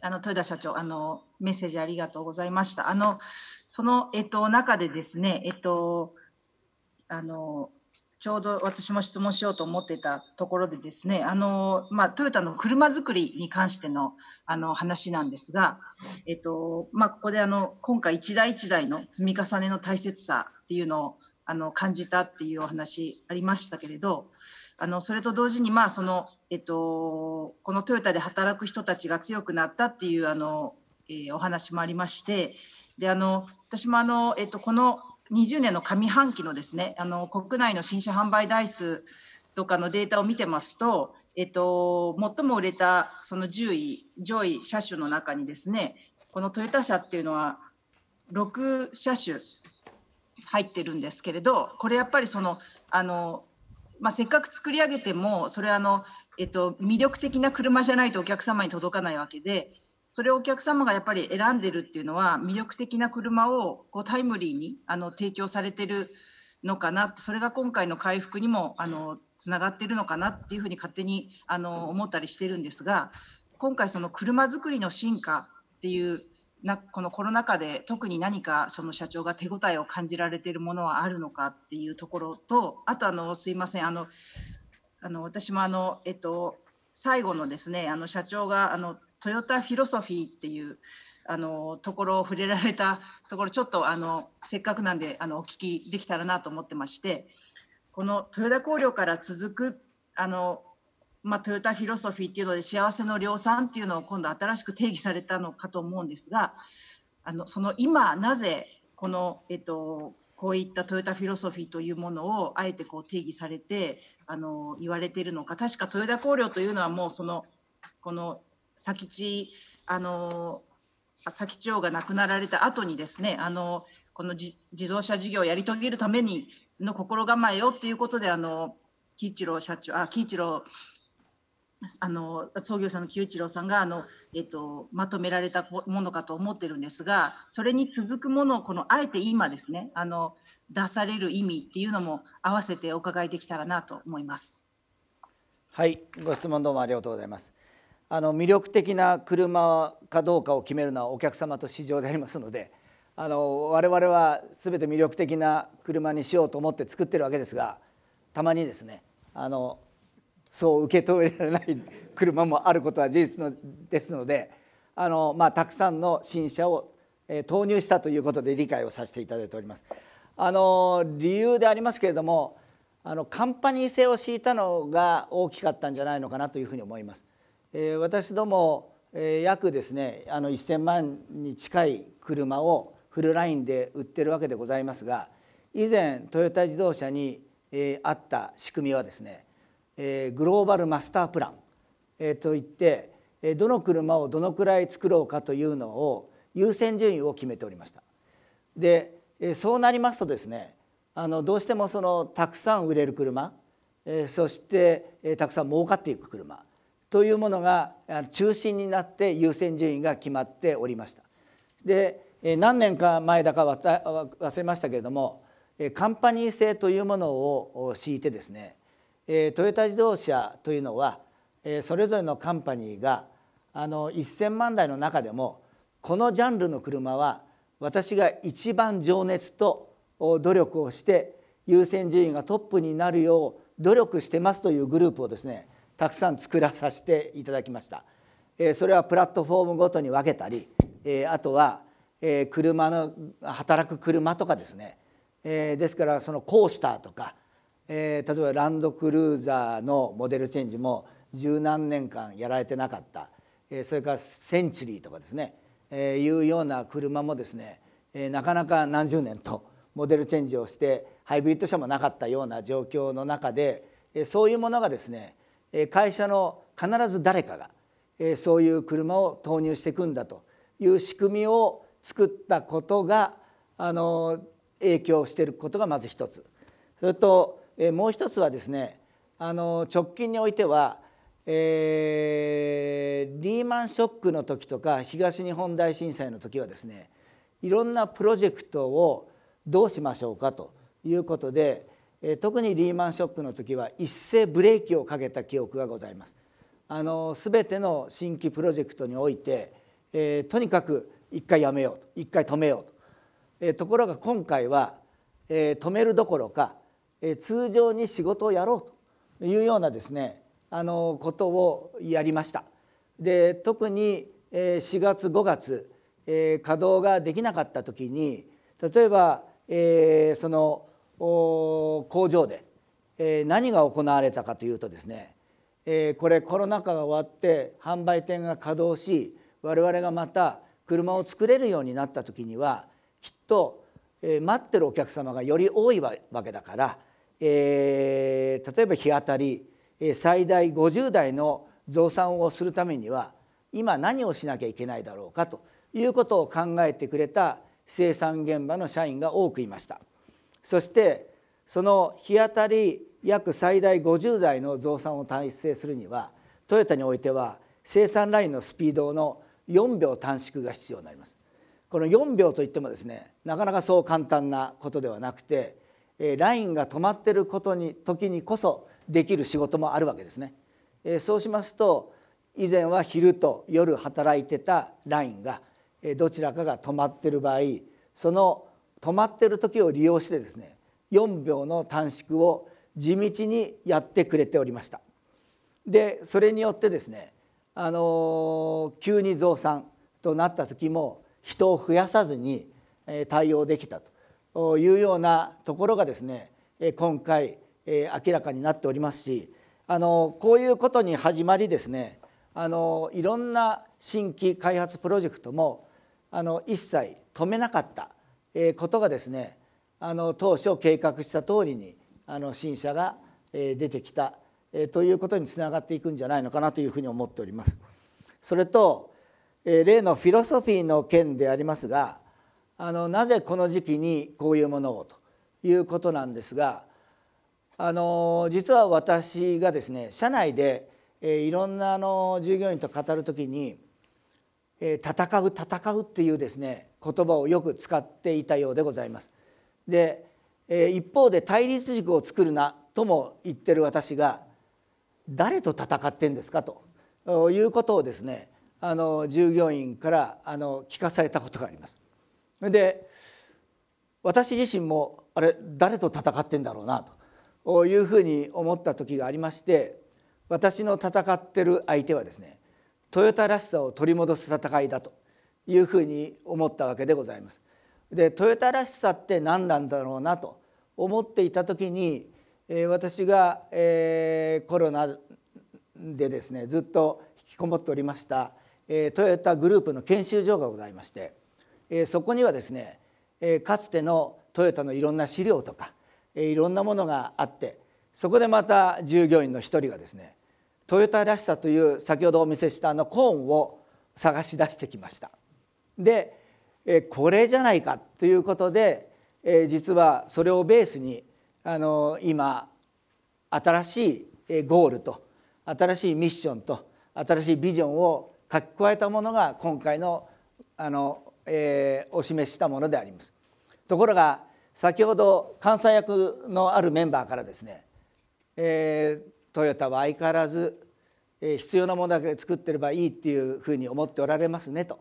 あの豊田社長、あのメッセージありがとうございました。あのそのえっ、ー、と中でですね、えっ、ー、とあのちょうど私も質問しようと思ってたところでですね、あのまあ、トヨタの車作りに関してのあの話なんですが、えっとまあ、ここであの今回一台一台の積み重ねの大切さっていうのをあの感じたっていうお話ありましたけれどあのそれと同時にまあその、えっと、このトヨタで働く人たちが強くなったっていうあの、えー、お話もありましてであの私もあの、えっと、この20年の上半期のですねあの国内の新車販売台数とかのデータを見てますと、えっと、最も売れたその10位上位車種の中にですねこのトヨタ車っていうのは6車種入ってるんですけれどこれやっぱりそのあの、まあ、せっかく作り上げてもそれあの、えっと、魅力的な車じゃないとお客様に届かないわけでそれをお客様がやっぱり選んでるっていうのは魅力的な車をこうタイムリーにあの提供されてるのかなそれが今回の回復にもあのつながってるのかなっていうふうに勝手にあの思ったりしてるんですが今回その車作りの進化っていうなこのコロナ禍で特に何かその社長が手応えを感じられているものはあるのかっていうところとあとあのすいませんあのあの私もあの、えっと、最後のですねあの社長があのトヨタフィロソフィーっていうあのところを触れられたところちょっとあのせっかくなんであのお聞きできたらなと思ってましてこの豊田工業から続くあのまあ、トヨタフィロソフィーっていうので幸せの量産っていうのを今度新しく定義されたのかと思うんですがあのその今なぜこの、えっと、こういったトヨタフィロソフィーというものをあえてこう定義されてあの言われているのか確か豊田工業というのはもうそのこの佐吉あの佐吉王が亡くなられた後にですねあのこの自動車事業をやり遂げるためにの心構えをっていうことであの喜一郎社長あ喜一郎あの創業者の久一郎さんがあの、えっと、まとめられたものかと思ってるんですがそれに続くものをこのあえて今ですねあの出される意味っていうのも合わせてお伺いできたらなと思います。はいご質問どうもありがとうございます。あの魅力的な車かどうかを決めるのはお客様と市場でありますのであの我々は全て魅力的な車にしようと思って作ってるわけですがたまにですねあのそう受け止められない車もあることは事実のですのであの、まあ、たくさんの新車を、え投入したということで理解をさせていただいております。あの理由でありますけれどもあのカンパニー性を敷いたのが大きかったんじゃないのかなというふうに思います。えー、私ども、えー、約ですねあの1000万に近い車をフルラインで売ってるわけでございますが以前トヨタ自動車に、えー、あった仕組みはですねえグローバルマスタープラン、えといって、えどの車をどのくらい作ろうかというのを優先順位を決めておりました。で、えそうなりますとですねあのどうしてもそのたくさん売れる車、えそして、えたくさん儲かっていく車というものが中心になって優先順位が決まっておりました。で何年か前だか忘れましたけれどもカンパニー制というものを敷いてですねえトヨタ自動車というのは、えそれぞれのカンパニーがあの1,000万台の中でもこのジャンルの車は私が一番情熱と努力をして優先順位がトップになるよう努力してますというグループをですねたくさん作らさせていただきました。えそれはプラットフォームごとに分けたりえあとはえ車の働く車とかですねえですからそのコースターとかえー、例えばランドクルーザーのモデルチェンジも十何年間やられてなかった、えー、それからセンチュリーとかですね、えー、いうような車もですね、えー、なかなか何十年とモデルチェンジをしてハイブリッド車もなかったような状況の中で、えー、そういうものがですね会社の必ず誰かが、えー、そういう車を投入していくんだという仕組みを作ったことがあの影響していることがまず一つそれとえもう一つはですねあの直近においては、えー、リーマンショックの時とか東日本大震災の時はですねいろんなプロジェクトをどうしましょうかということで、え特にリーマンショックの時は一斉ブレーキをかけた記憶がございます。あの全ての新規プロジェクトにおいて、えー、とにかく一回やめようと一回止めようと、えー、ところが今回は、えー、止めるどころか通常に仕事をやろうというようなですねあのことをやりました。で特に4月5月稼働ができなかった時に例えば、えその工場で、え何が行われたかというとですね、えこれコロナ禍が終わって販売店が稼働し我々がまた車を作れるようになった時にはきっと、え待ってるお客様がより多いわけだからえー、例えば日当たり最大50台の増産をするためには今何をしなきゃいけないだろうかということを考えてくれた生産現場の社員が多くいましたそしてその日当たり約最大50台の増産を達成するにはトヨタにおいては生産ラインのスピードの4秒短縮が必要になりますこの4秒といってもですねなかなかそう簡単なことではなくてえラインが止まってることに時にこそできる仕事もあるわけですね。えそうしますと以前は昼と夜働いてたラインがどちらかが止まってる場合その止まってる時を利用してですね4秒の短縮を地道にやってくれておりましたでそれによってですねあの急に増産となった時も人を増やさずに対応できたとというようなところがですね今回明らかになっておりますしあのこういうことに始まりですねあのいろんな新規開発プロジェクトもあの一切止めなかったことがですねあの当初計画した通りにあの新車が出てきたということにつながっていくんじゃないのかなというふうに思っております。それと例のフィロソフィーの件でありますがあのなぜこの時期にこういうものをということなんですがあの実は私がですね社内で、えいろんなあの従業員と語る時に「え戦う戦う」っていうですね言葉をよく使っていたようでございます。で、え一方で対立軸を作るなとも言ってる私が「誰と戦ってんですか?」ということをですねあの従業員からあの聞かされたことがあります。で私自身もあれ誰と戦ってんだろうなというふうに思った時がありまして私の戦ってる相手はですねトヨタらしさを取り戻す戦いだというふうに思ったわけでございます。でトヨタらしさって何なんだろうなと思っていた時に私が、えー、コロナでですねずっと引きこもっておりました、えー、トヨタグループの研修所がございましてえそこにはですね、えかつてのトヨタのいろんな資料とか、えいろんなものがあってそこでまた従業員の一人がですねトヨタらしさという先ほどお見せしたあのコーンを探し出してきました。で、えこれじゃないかということで、え実はそれをベースにあの今新しいゴールと新しいミッションと新しいビジョンを書き加えたものが今回のあのえー、お示ししたものでありますところが先ほど監査役のあるメンバーからですね、えー、トヨタは相変わらず、え必要なものだけ作ってればいいっていうふうに思っておられますねと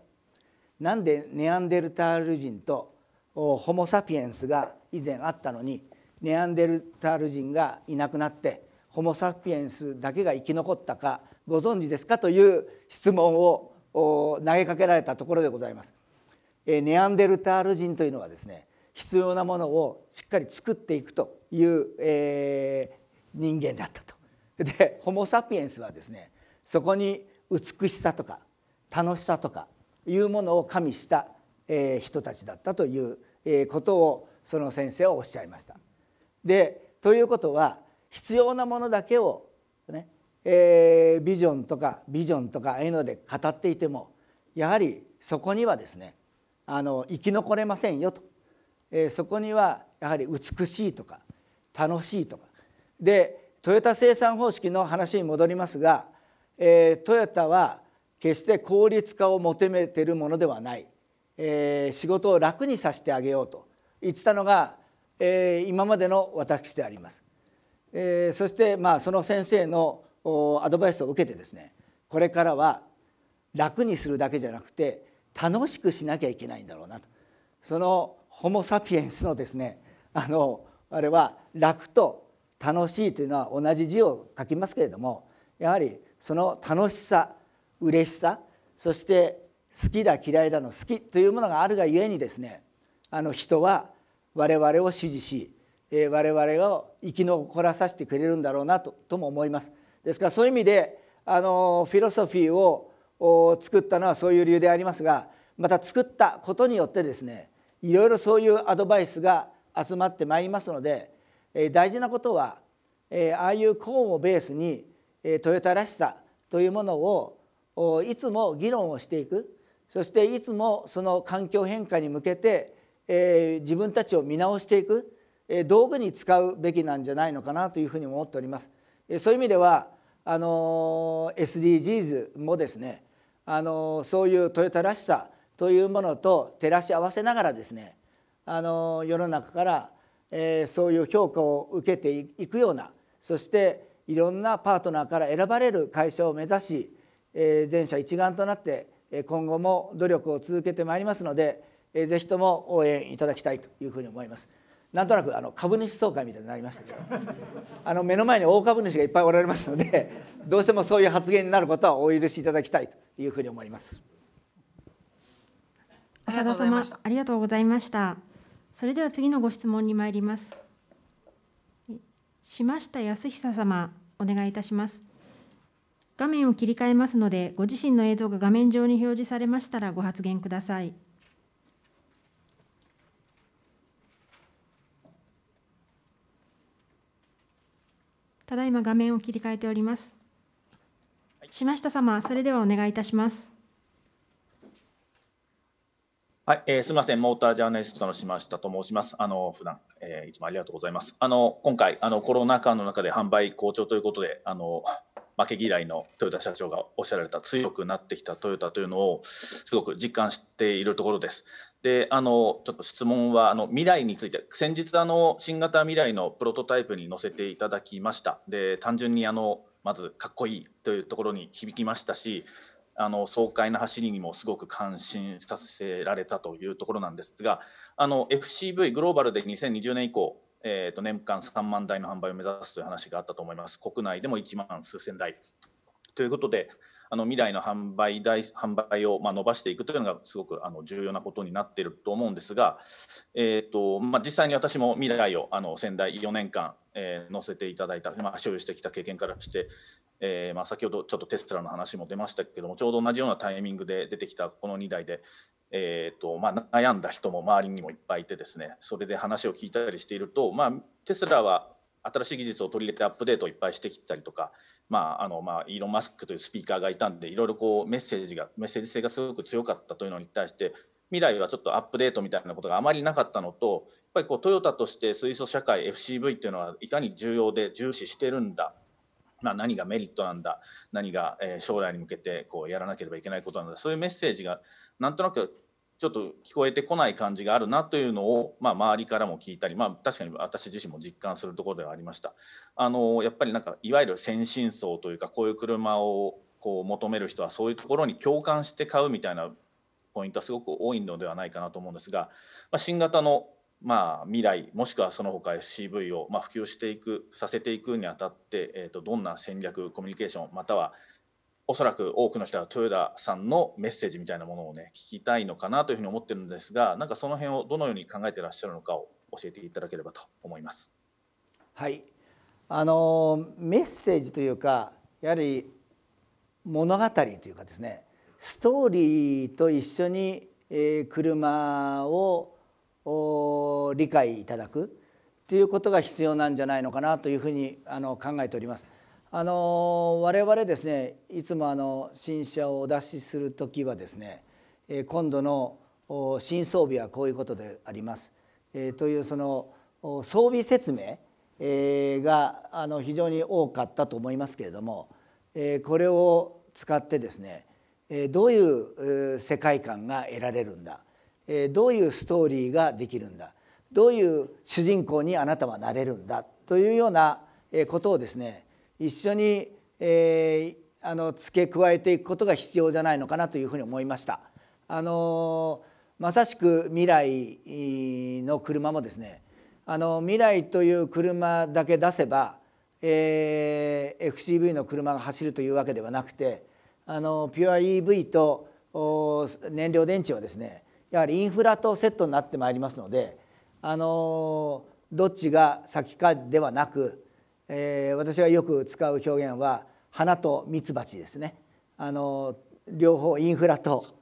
なんでネアンデルタール人とホモ・サピエンスが以前あったのにネアンデルタール人がいなくなってホモ・サピエンスだけが生き残ったかご存知ですかという質問を投げかけられたところでございます。ネアンデルタール人というのはですね必要なものをしっかり作っていくという、えー、人間だったと。でホモ・サピエンスはですねそこに美しさとか楽しさとかいうものを加味した、えー、人たちだったという、えー、ことをその先生はおっしゃいました。でということは必要なものだけを、ねえー、ビジョンとかビジョンとかああいうので語っていてもやはりそこにはですねあの生き残れませんよと、えー、そこにはやはり美しいとか楽しいとかでトヨタ生産方式の話に戻りますが、えー、トヨタは決して効率化を求めているものではない、えー、仕事を楽にさせてあげようと言ってたのが、えー、今までの私であります。えー、そして、まあ、その先生のアドバイスを受けてですねこれからは楽にするだけじゃなくて楽しくしなきゃいけないんだろうなとそのホモ・サピエンスのですねあのあれは楽と楽しいというのは同じ字を書きますけれどもやはりその楽しさ嬉しさそして好きだ嫌いだの好きというものがあるがゆえにですねあの人は我々を支持し我々を生き残らさせてくれるんだろうなととも思います。ですからそういう意味であのフィロソフィーをを作ったのはそういう理由でありますがまた作ったことによってですねいろいろそういうアドバイスが集まってまいりますので、え大事なことは、えああいうコーンをベースに、えー、トヨタらしさというものをいつも議論をしていくそしていつもその環境変化に向けて、え自分たちを見直していく、え道具に使うべきなんじゃないのかなというふうに思っております。えそういう意味ではあのー、SDGs もですねあのそういうトヨタらしさというものと照らし合わせながらですねあの世の中から、えー、そういう評価を受けていくようなそしていろんなパートナーから選ばれる会社を目指し、えー、全社一丸となって今後も努力を続けてまいりますので、えー、ぜひとも応援いただきたいというふうに思います。なんとなくあの株主総会みたいになりましたけどあの目の前に大株主がいっぱいおられますのでどうしてもそういう発言になることはお許しいただきたいというふうに思います。浅田様ありがとうございましたそれでは次のご質問に参りますしま島下康久様お願いいたします画面を切り替えますのでご自身の映像が画面上に表示されましたらご発言ください。ただいま画面を切り替えております。島下様、それではお願いいたします。はい、えー、すみません、モータージャーナリストの島下と申します。あの普段、えー、いつもありがとうございます。あの今回あのコロナ禍の中で販売好調ということで、あの負け嫌いの豊田社長がおっしゃられた強くなってきたトヨタというのをすごく実感しているところです。であのちょっと質問はあの未来について先日あの新型未来のプロトタイプに載せていただきましたで単純にあのまずかっこいいというところに響きましたしあの爽快な走りにもすごく感心させられたというところなんですがあの FCV グローバルで2020年以降、えー、と年間3万台の販売を目指すという話があったと思います国内でも1万数千台ということであの未来の販売台販売をま伸ばしていくというのがすごくあの重要なことになっていると思うんですが、えーとまあ、実際に私も未来をあの先代4年間、えー、乗せていただいた、まあ、所有してきた経験からして、えー、ま先ほどちょっとテスラの話も出ましたけどもちょうど同じようなタイミングで出てきたこの2台で、えーとまあ、悩んだ人も周りにもいっぱいいてですねそれで話を聞いたりしていると、まあ、テスラは新しい技術を取り入れてアップデートをいっぱいしてきたりとかまああのまあ、イーロン・マスクというスピーカーがいたんでいろいろこうメッセージがメッセージ性がすごく強かったというのに対して未来はちょっとアップデートみたいなことがあまりなかったのとやっぱりこうトヨタとして水素社会 FCV っていうのはいかに重要で重視してるんだまあ、何がメリットなんだ何が将来に向けてこうやらなければいけないことなんだそういうメッセージがなんとなくちょっと聞こえてこない感じがあるなというのを、まあ、周りからも聞いたり、まあ、確かに私自身も実感するところではありました。あのやっぱりなんかいわゆる先進層というかこういう車をこう求める人はそういうところに共感して買うみたいなポイントはすごく多いのではないかなと思うんですが、まあ、新型のまあ、未来もしくはその他 FCV をまあ普及していくさせていくにあたって、えー、とどんな戦略コミュニケーションまたはおそらく多くの人は豊田さんのメッセージみたいなものをね聞きたいのかなというふうに思ってるんですがなんかその辺をどのように考えてらっしゃるのかを教えていただければと思います。はいあのメッセージというかやはり物語というかですねストーリーと一緒に、え車を理解いただくということが必要なんじゃないのかなというふうにあの考えております。あの我々ですねいつもあの新車をお出しする時はですね今度の新装備はこういうことであります、えというその装備説明、えがあの非常に多かったと思いますけれども、えこれを使ってですね、えどういう世界観が得られるんだ、えどういうストーリーができるんだどういう主人公にあなたはなれるんだというようなことをですね一緒に、えー、あの付け加えていくことが必要じゃないのかなというふうに思いました。あのまさしく未来の車もですねあの未来という車だけ出せば、えー、FCV の車が走るというわけではなくてあのピュア EV と燃料電池はですねやはりインフラとセットになってまいりますのであのどっちが先かではなくえー、私がよく使う表現は花とミツバチですねあの両方インフラと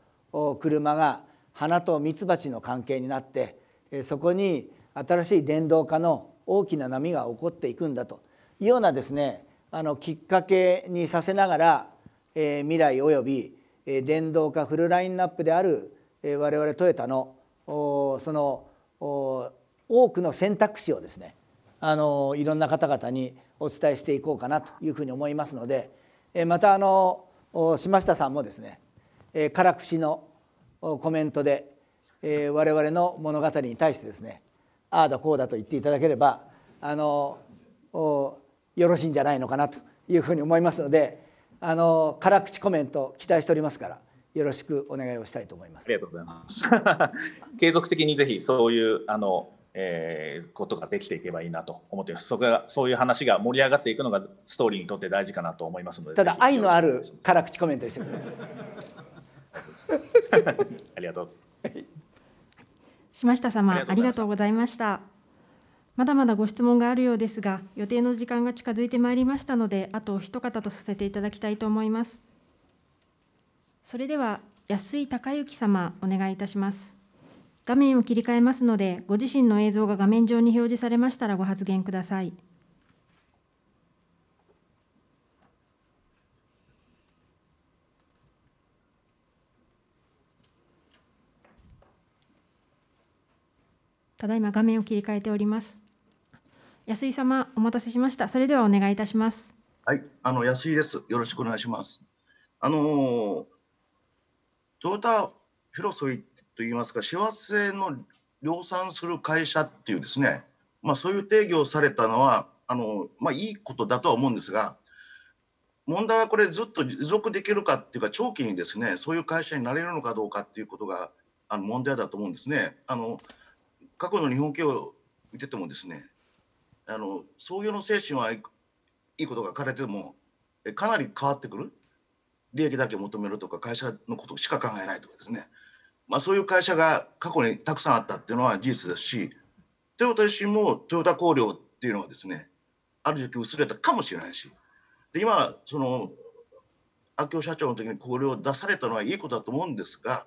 車が花とミツバチの関係になってそこに新しい電動化の大きな波が起こっていくんだというようなですねあのきっかけにさせながら、えー、未来および、え電動化フルラインナップである、え我々トヨタのその多くの選択肢をですねあのいろんな方々にお伝えしていこうかなというふうに思いますのでまたあの島下さんもですね辛口のコメントで我々の物語に対してですねああだこうだと言っていただければあのよろしいんじゃないのかなというふうに思いますのであの辛口コメント期待しておりますからよろしくお願いをしたいと思います。ありがとうございます (laughs) 継続的にぜひそういうあのえー、ことができていけばいいなと思っていますそこがそういう話が盛り上がっていくのがストーリーにとって大事かなと思いますのでただ愛のある辛口コメントしてありがとう (laughs) 島下様ありがとうございましたまだまだご質問があるようですが予定の時間が近づいてまいりましたのであとお一方とさせていただきたいと思いますそれでは安井孝之様お願いいたします画面を切り替えますので、ご自身の映像が画面上に表示されましたらご発言ください。ただいま画面を切り替えております。安井様、お待たせしました。それではお願いいたします。はい、あの安井です。よろしくお願いします。あのトヨタフィロソイといいますか幸せの量産する会社っていうですね、まあ、そういう定義をされたのはあの、まあ、いいことだとは思うんですが問題はこれずっと持続できるかっていうか長期にですねそういう会社になれるのかどうかっていうことがあの問題だと思うんですね。あの過去の日本企業を見ててもですねあの創業の精神はいいことが書かれてもかなり変わってくる利益だけ求めるとか会社のことしか考えないとかですねまあ、そういう会社が過去にたくさんあったっていうのは事実ですし豊田自身も豊田工業っていうのはですねある時期薄れたかもしれないしで今その秋夫社長の時に工業を出されたのはいいことだと思うんですが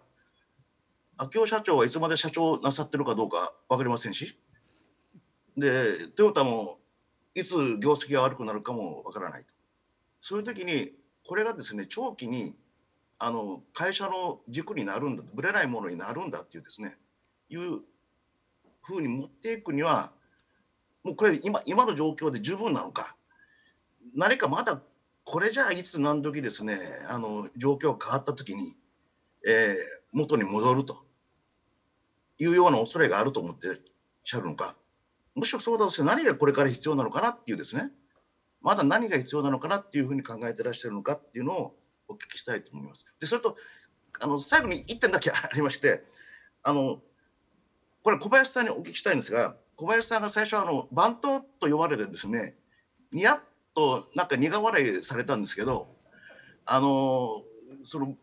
秋夫社長はいつまで社長なさってるかどうか分かりませんしでトヨタもいつ業績が悪くなるかも分からないとそういう時にこれがですね長期にあの会社の軸になるんだぶれないものになるんだっていうですねいうふうに持っていくにはもうこれ今今の状況で十分なのか何かまだこれじゃあいつ何時ですねあの状況が変わった時に、えー、元に戻るというような恐れがあると思ってしゃるのかむしろそうだとして何がこれから必要なのかなっていうですねまだ何が必要なのかなっていうふうに考えてらっしゃるのかっていうのをお聞きしたいと思います。でそれとあの最後に1点だけ (laughs) ありましてあのこれ小林さんにお聞きしたいんですが小林さんが最初あの番頭と呼ばれてですねニヤッとなんか苦笑いされたんですけどあのその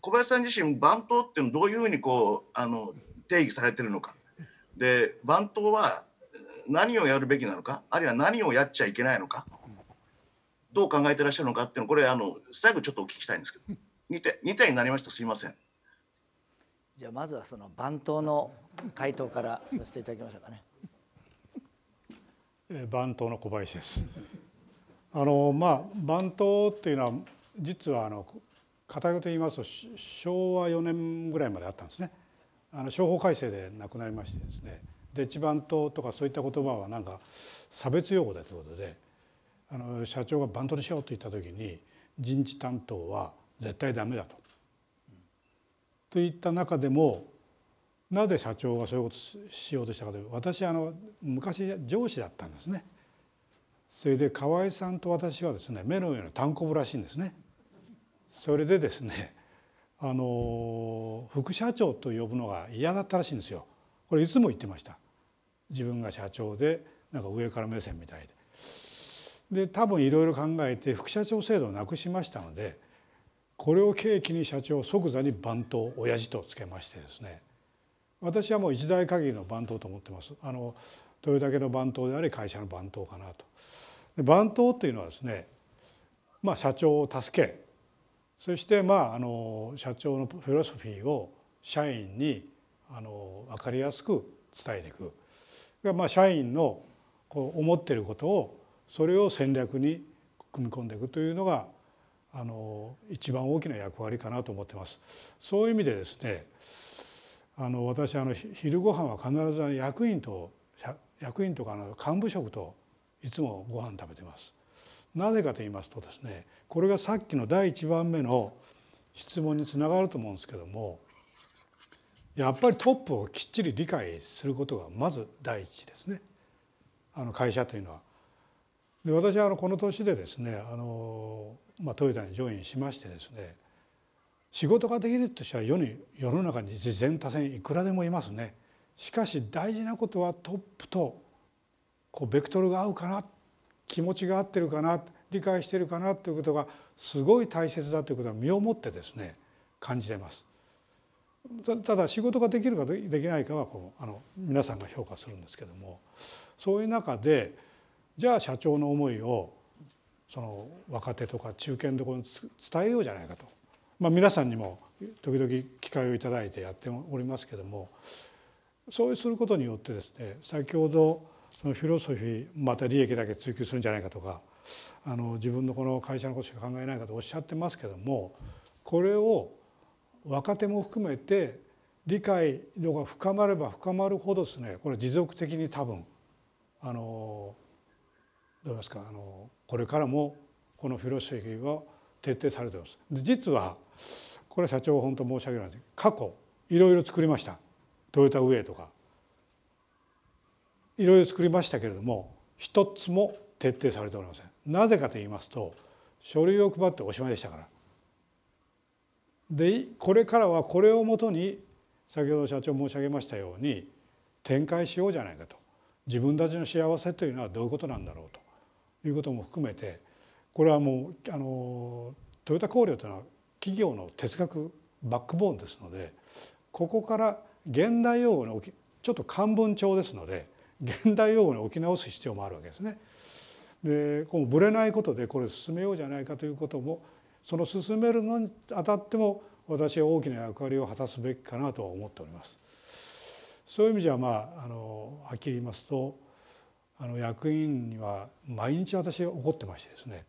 小林さん自身番頭っていうのどういうふうにこうあの定義されてるのかで番頭は何をやるべきなのかあるいは何をやっちゃいけないのかどう考えてらっしゃるのかっていうのこれあの最後ちょっとお聞きしたいんですけど2点 ,2 点になりましたすいませんじゃあまずはその番頭の回答からさせていただきましょうかね (laughs) え番頭の小林ですあのまあ番頭っていうのは実はあの片言と言いますと昭和4年ぐらいまであったんですねあの商法改正でなくなりましてですねで一番頭とかそういった言葉はなんか差別用語だということであの社長がバントにしようと言った時に人事担当は絶対ダメだと。といった中でもなぜ社長がそういうことしようとしたかというと私あの昔上司だったんですね。それで河合さんと私はですね目の上のタンコブらしいんですね。それでですねあの副社長と呼ぶのが嫌だったらしいんですよ。これいつも言ってました。自分が社長でなんか上から目線みたいで。で多分いろいろ考えて副社長制度をなくしましたのでこれを契機に社長即座に番頭親父とつけましてですね私はもう一代限りの番頭と思ってますあの豊田の番頭であり会社の番頭かなと。で番頭というのはですね、まあ、社長を助けそしてまああの社長のフィロソフィーを社員にあの分かりやすく伝えていく。まあ、社員のこう思ってることをそれを戦略に組み込んでいくというのがあの一番大きな役割かなと思ってます。そういう意味でですねあの私あの昼ご飯は必ず役員と役員とかの幹部職といつもご飯食べてます。なぜかと言いますとですねこれがさっきの第一番目の質問につながると思うんですけどもやっぱりトップをきっちり理解することがまず第一ですねあの会社というのは。で私はあのこの年でですねあの、まあ、トヨタにジョインしましてですね仕事ができるとしては世に世の中に事前多選いくらでもいますね。しかし大事なことはトップとこうベクトルが合うかな気持ちが合ってるかな理解してるかなということがすごい大切だということは身をもってですね感じてます。ただ仕事ができるかできないかはこうあの皆さんが評価するんですけどもそういう中でじゃあ社長の思いをその若手とか中堅ところに伝えようじゃないかと、まあ、皆さんにも時々機会をいただいてやっておりますけどもそうすることによってですね先ほどそのフィロソフィーまた利益だけ追求するんじゃないかとかあの自分のこの会社のことしか考えないかとおっしゃってますけどもこれを若手も含めて理解度が深まれば深まるほどですねこれ持続的に多分あのどうですかあのこれからもこのフィロソフィーは徹底されています。で実はこれ社長本当申し訳ないです過去いろいろ作りましたトヨタウェイとかいろいろ作りましたけれども一つも徹底されておりません。なぜかと言いますと書類を配っておしまいでしたから。でこれからはこれをもとに先ほど社長申し上げましたように展開しようじゃないかと自分たちの幸せというのはどういうことなんだろうということも含めてこれはもうあのトヨタ工業というのは企業の哲学バックボーンですのでここから現代用語のちょっと漢文帳ですので現代用語に置き直す必要もあるわけですね。でこのぶれないことでこれ進めようじゃないかということもその進めるのにあたっても私は大きな役割を果たすべきかなとは思っております。そういう意味じゃまああのはっきり言いますとあの役員には毎日私怒ってましてですね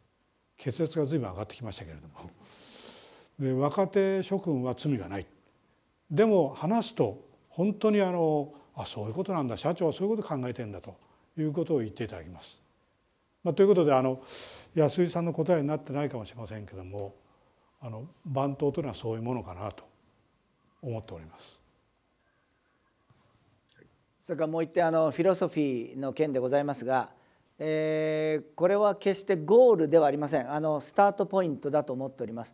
血圧が随分上がってきましたけれどもで若手諸君は罪がないでも話すと本当にあのあそういうことなんだ社長はそういうこと考えてんだということを言っていただきます。まあ、ということであの安井さんの答えになってないかもしれませんけどもあの番頭というのはそういうものかなと思っております。それからもう一点あのフィロソフィーの件でございますが、えー、これは決してゴールではありませんあのスタートポイントだと思っております。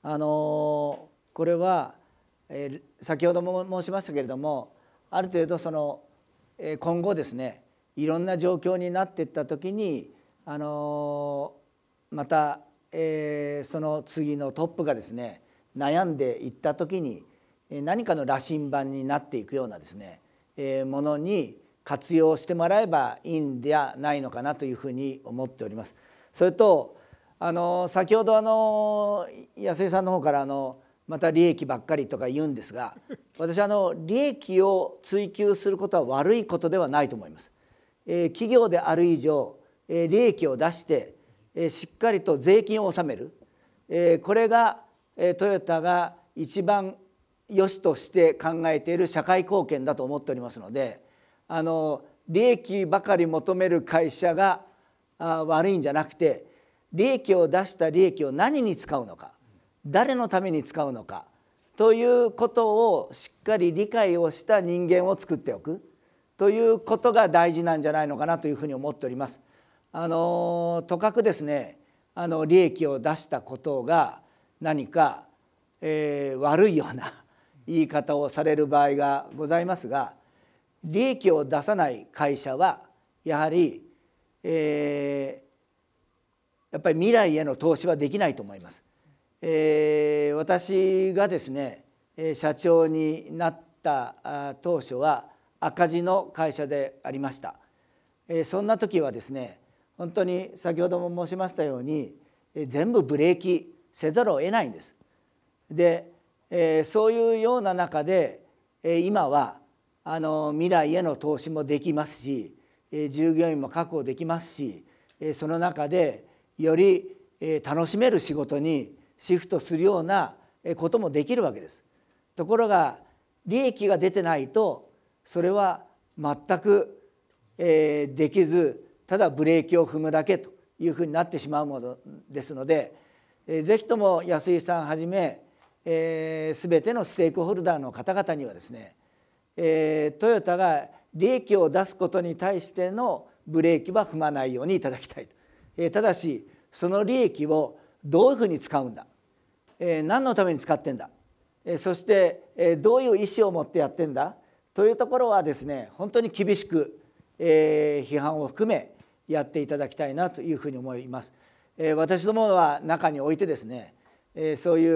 あのこれは、えー、先ほども申しましたけれどもある程度その、えー、今後ですねいろんな状況になっていった時にあのまた、えー、その次のトップがですね悩んでいった時に何かの羅針盤になっていくようなですねものに活用してもらえばいいんではないのかなというふうに思っております。それとあの先ほどあの安井さんの方からあのまた利益ばっかりとか言うんですが (laughs) 私あの利益を追求することは悪いことではないと思います。えー、企業である以上、えー、利益を出して、えー、しっかりと税金を納める、えー、これが、えー、トヨタが一番良しとして考えている社会貢献だと思っておりますのであの利益ばかり求める会社が悪いんじゃなくて利益を出した利益を何に使うのか誰のために使うのかということをしっかり理解をした人間を作っておくということが大事なんじゃないのかなというふうに思っております。あのとかくですねあの利益を出したことが何か、えー、悪いような言い方をされる場合がございますが利益を出さない会社はやはり、えー、やっぱり未来への投資はできないと思います。えー、私がですね社長になった当初は赤字の会社でありました。そんな時はですね本当に先ほども申しましたように全部ブレーキせざるを得ないんです。でえそういうような中で、え今はあの未来への投資もできますし、え従業員も確保できますし、えその中でより、え楽しめる仕事にシフトするようなこともできるわけです。ところが利益が出てないとそれは全く、えできずただブレーキを踏むだけというふうになってしまうものですので、えー、ぜひとも安井さんはじめえー、全てのステークホルダーの方々にはですね、えー、トヨタが利益を出すことに対してのブレーキは踏まないようにいただきたいと、えー、ただしその利益をどういうふうに使うんだ、えー、何のために使ってんだ、えー、そして、えー、どういう意思を持ってやってんだというところはですね本当に厳しく、えー、批判を含めやっていただきたいなというふうに思います。えー、私どもは中においてですねそうい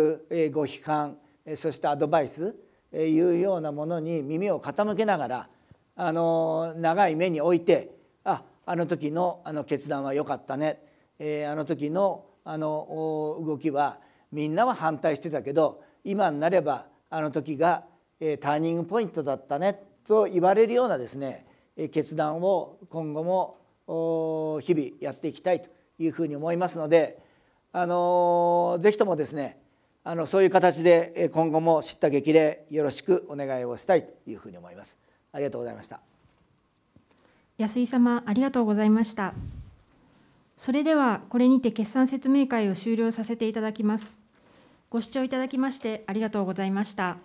うご批判そしてアドバイスいうようなものに耳を傾けながらあの長い目に置いてああの時のあの決断は良かったね、えあの時のあの動きはみんなは反対してたけど今になればあの時が、えターニングポイントだったねと言われるようなですね決断を今後も日々やっていきたいというふうに思いますので。あのぜひともですねあのそういう形で今後も知った激励よろしくお願いをしたいというふうに思います。ありがとうございました。安井様ありがとうございました。それではこれにて決算説明会を終了させていただきます。ご視聴いただきましてありがとうございました。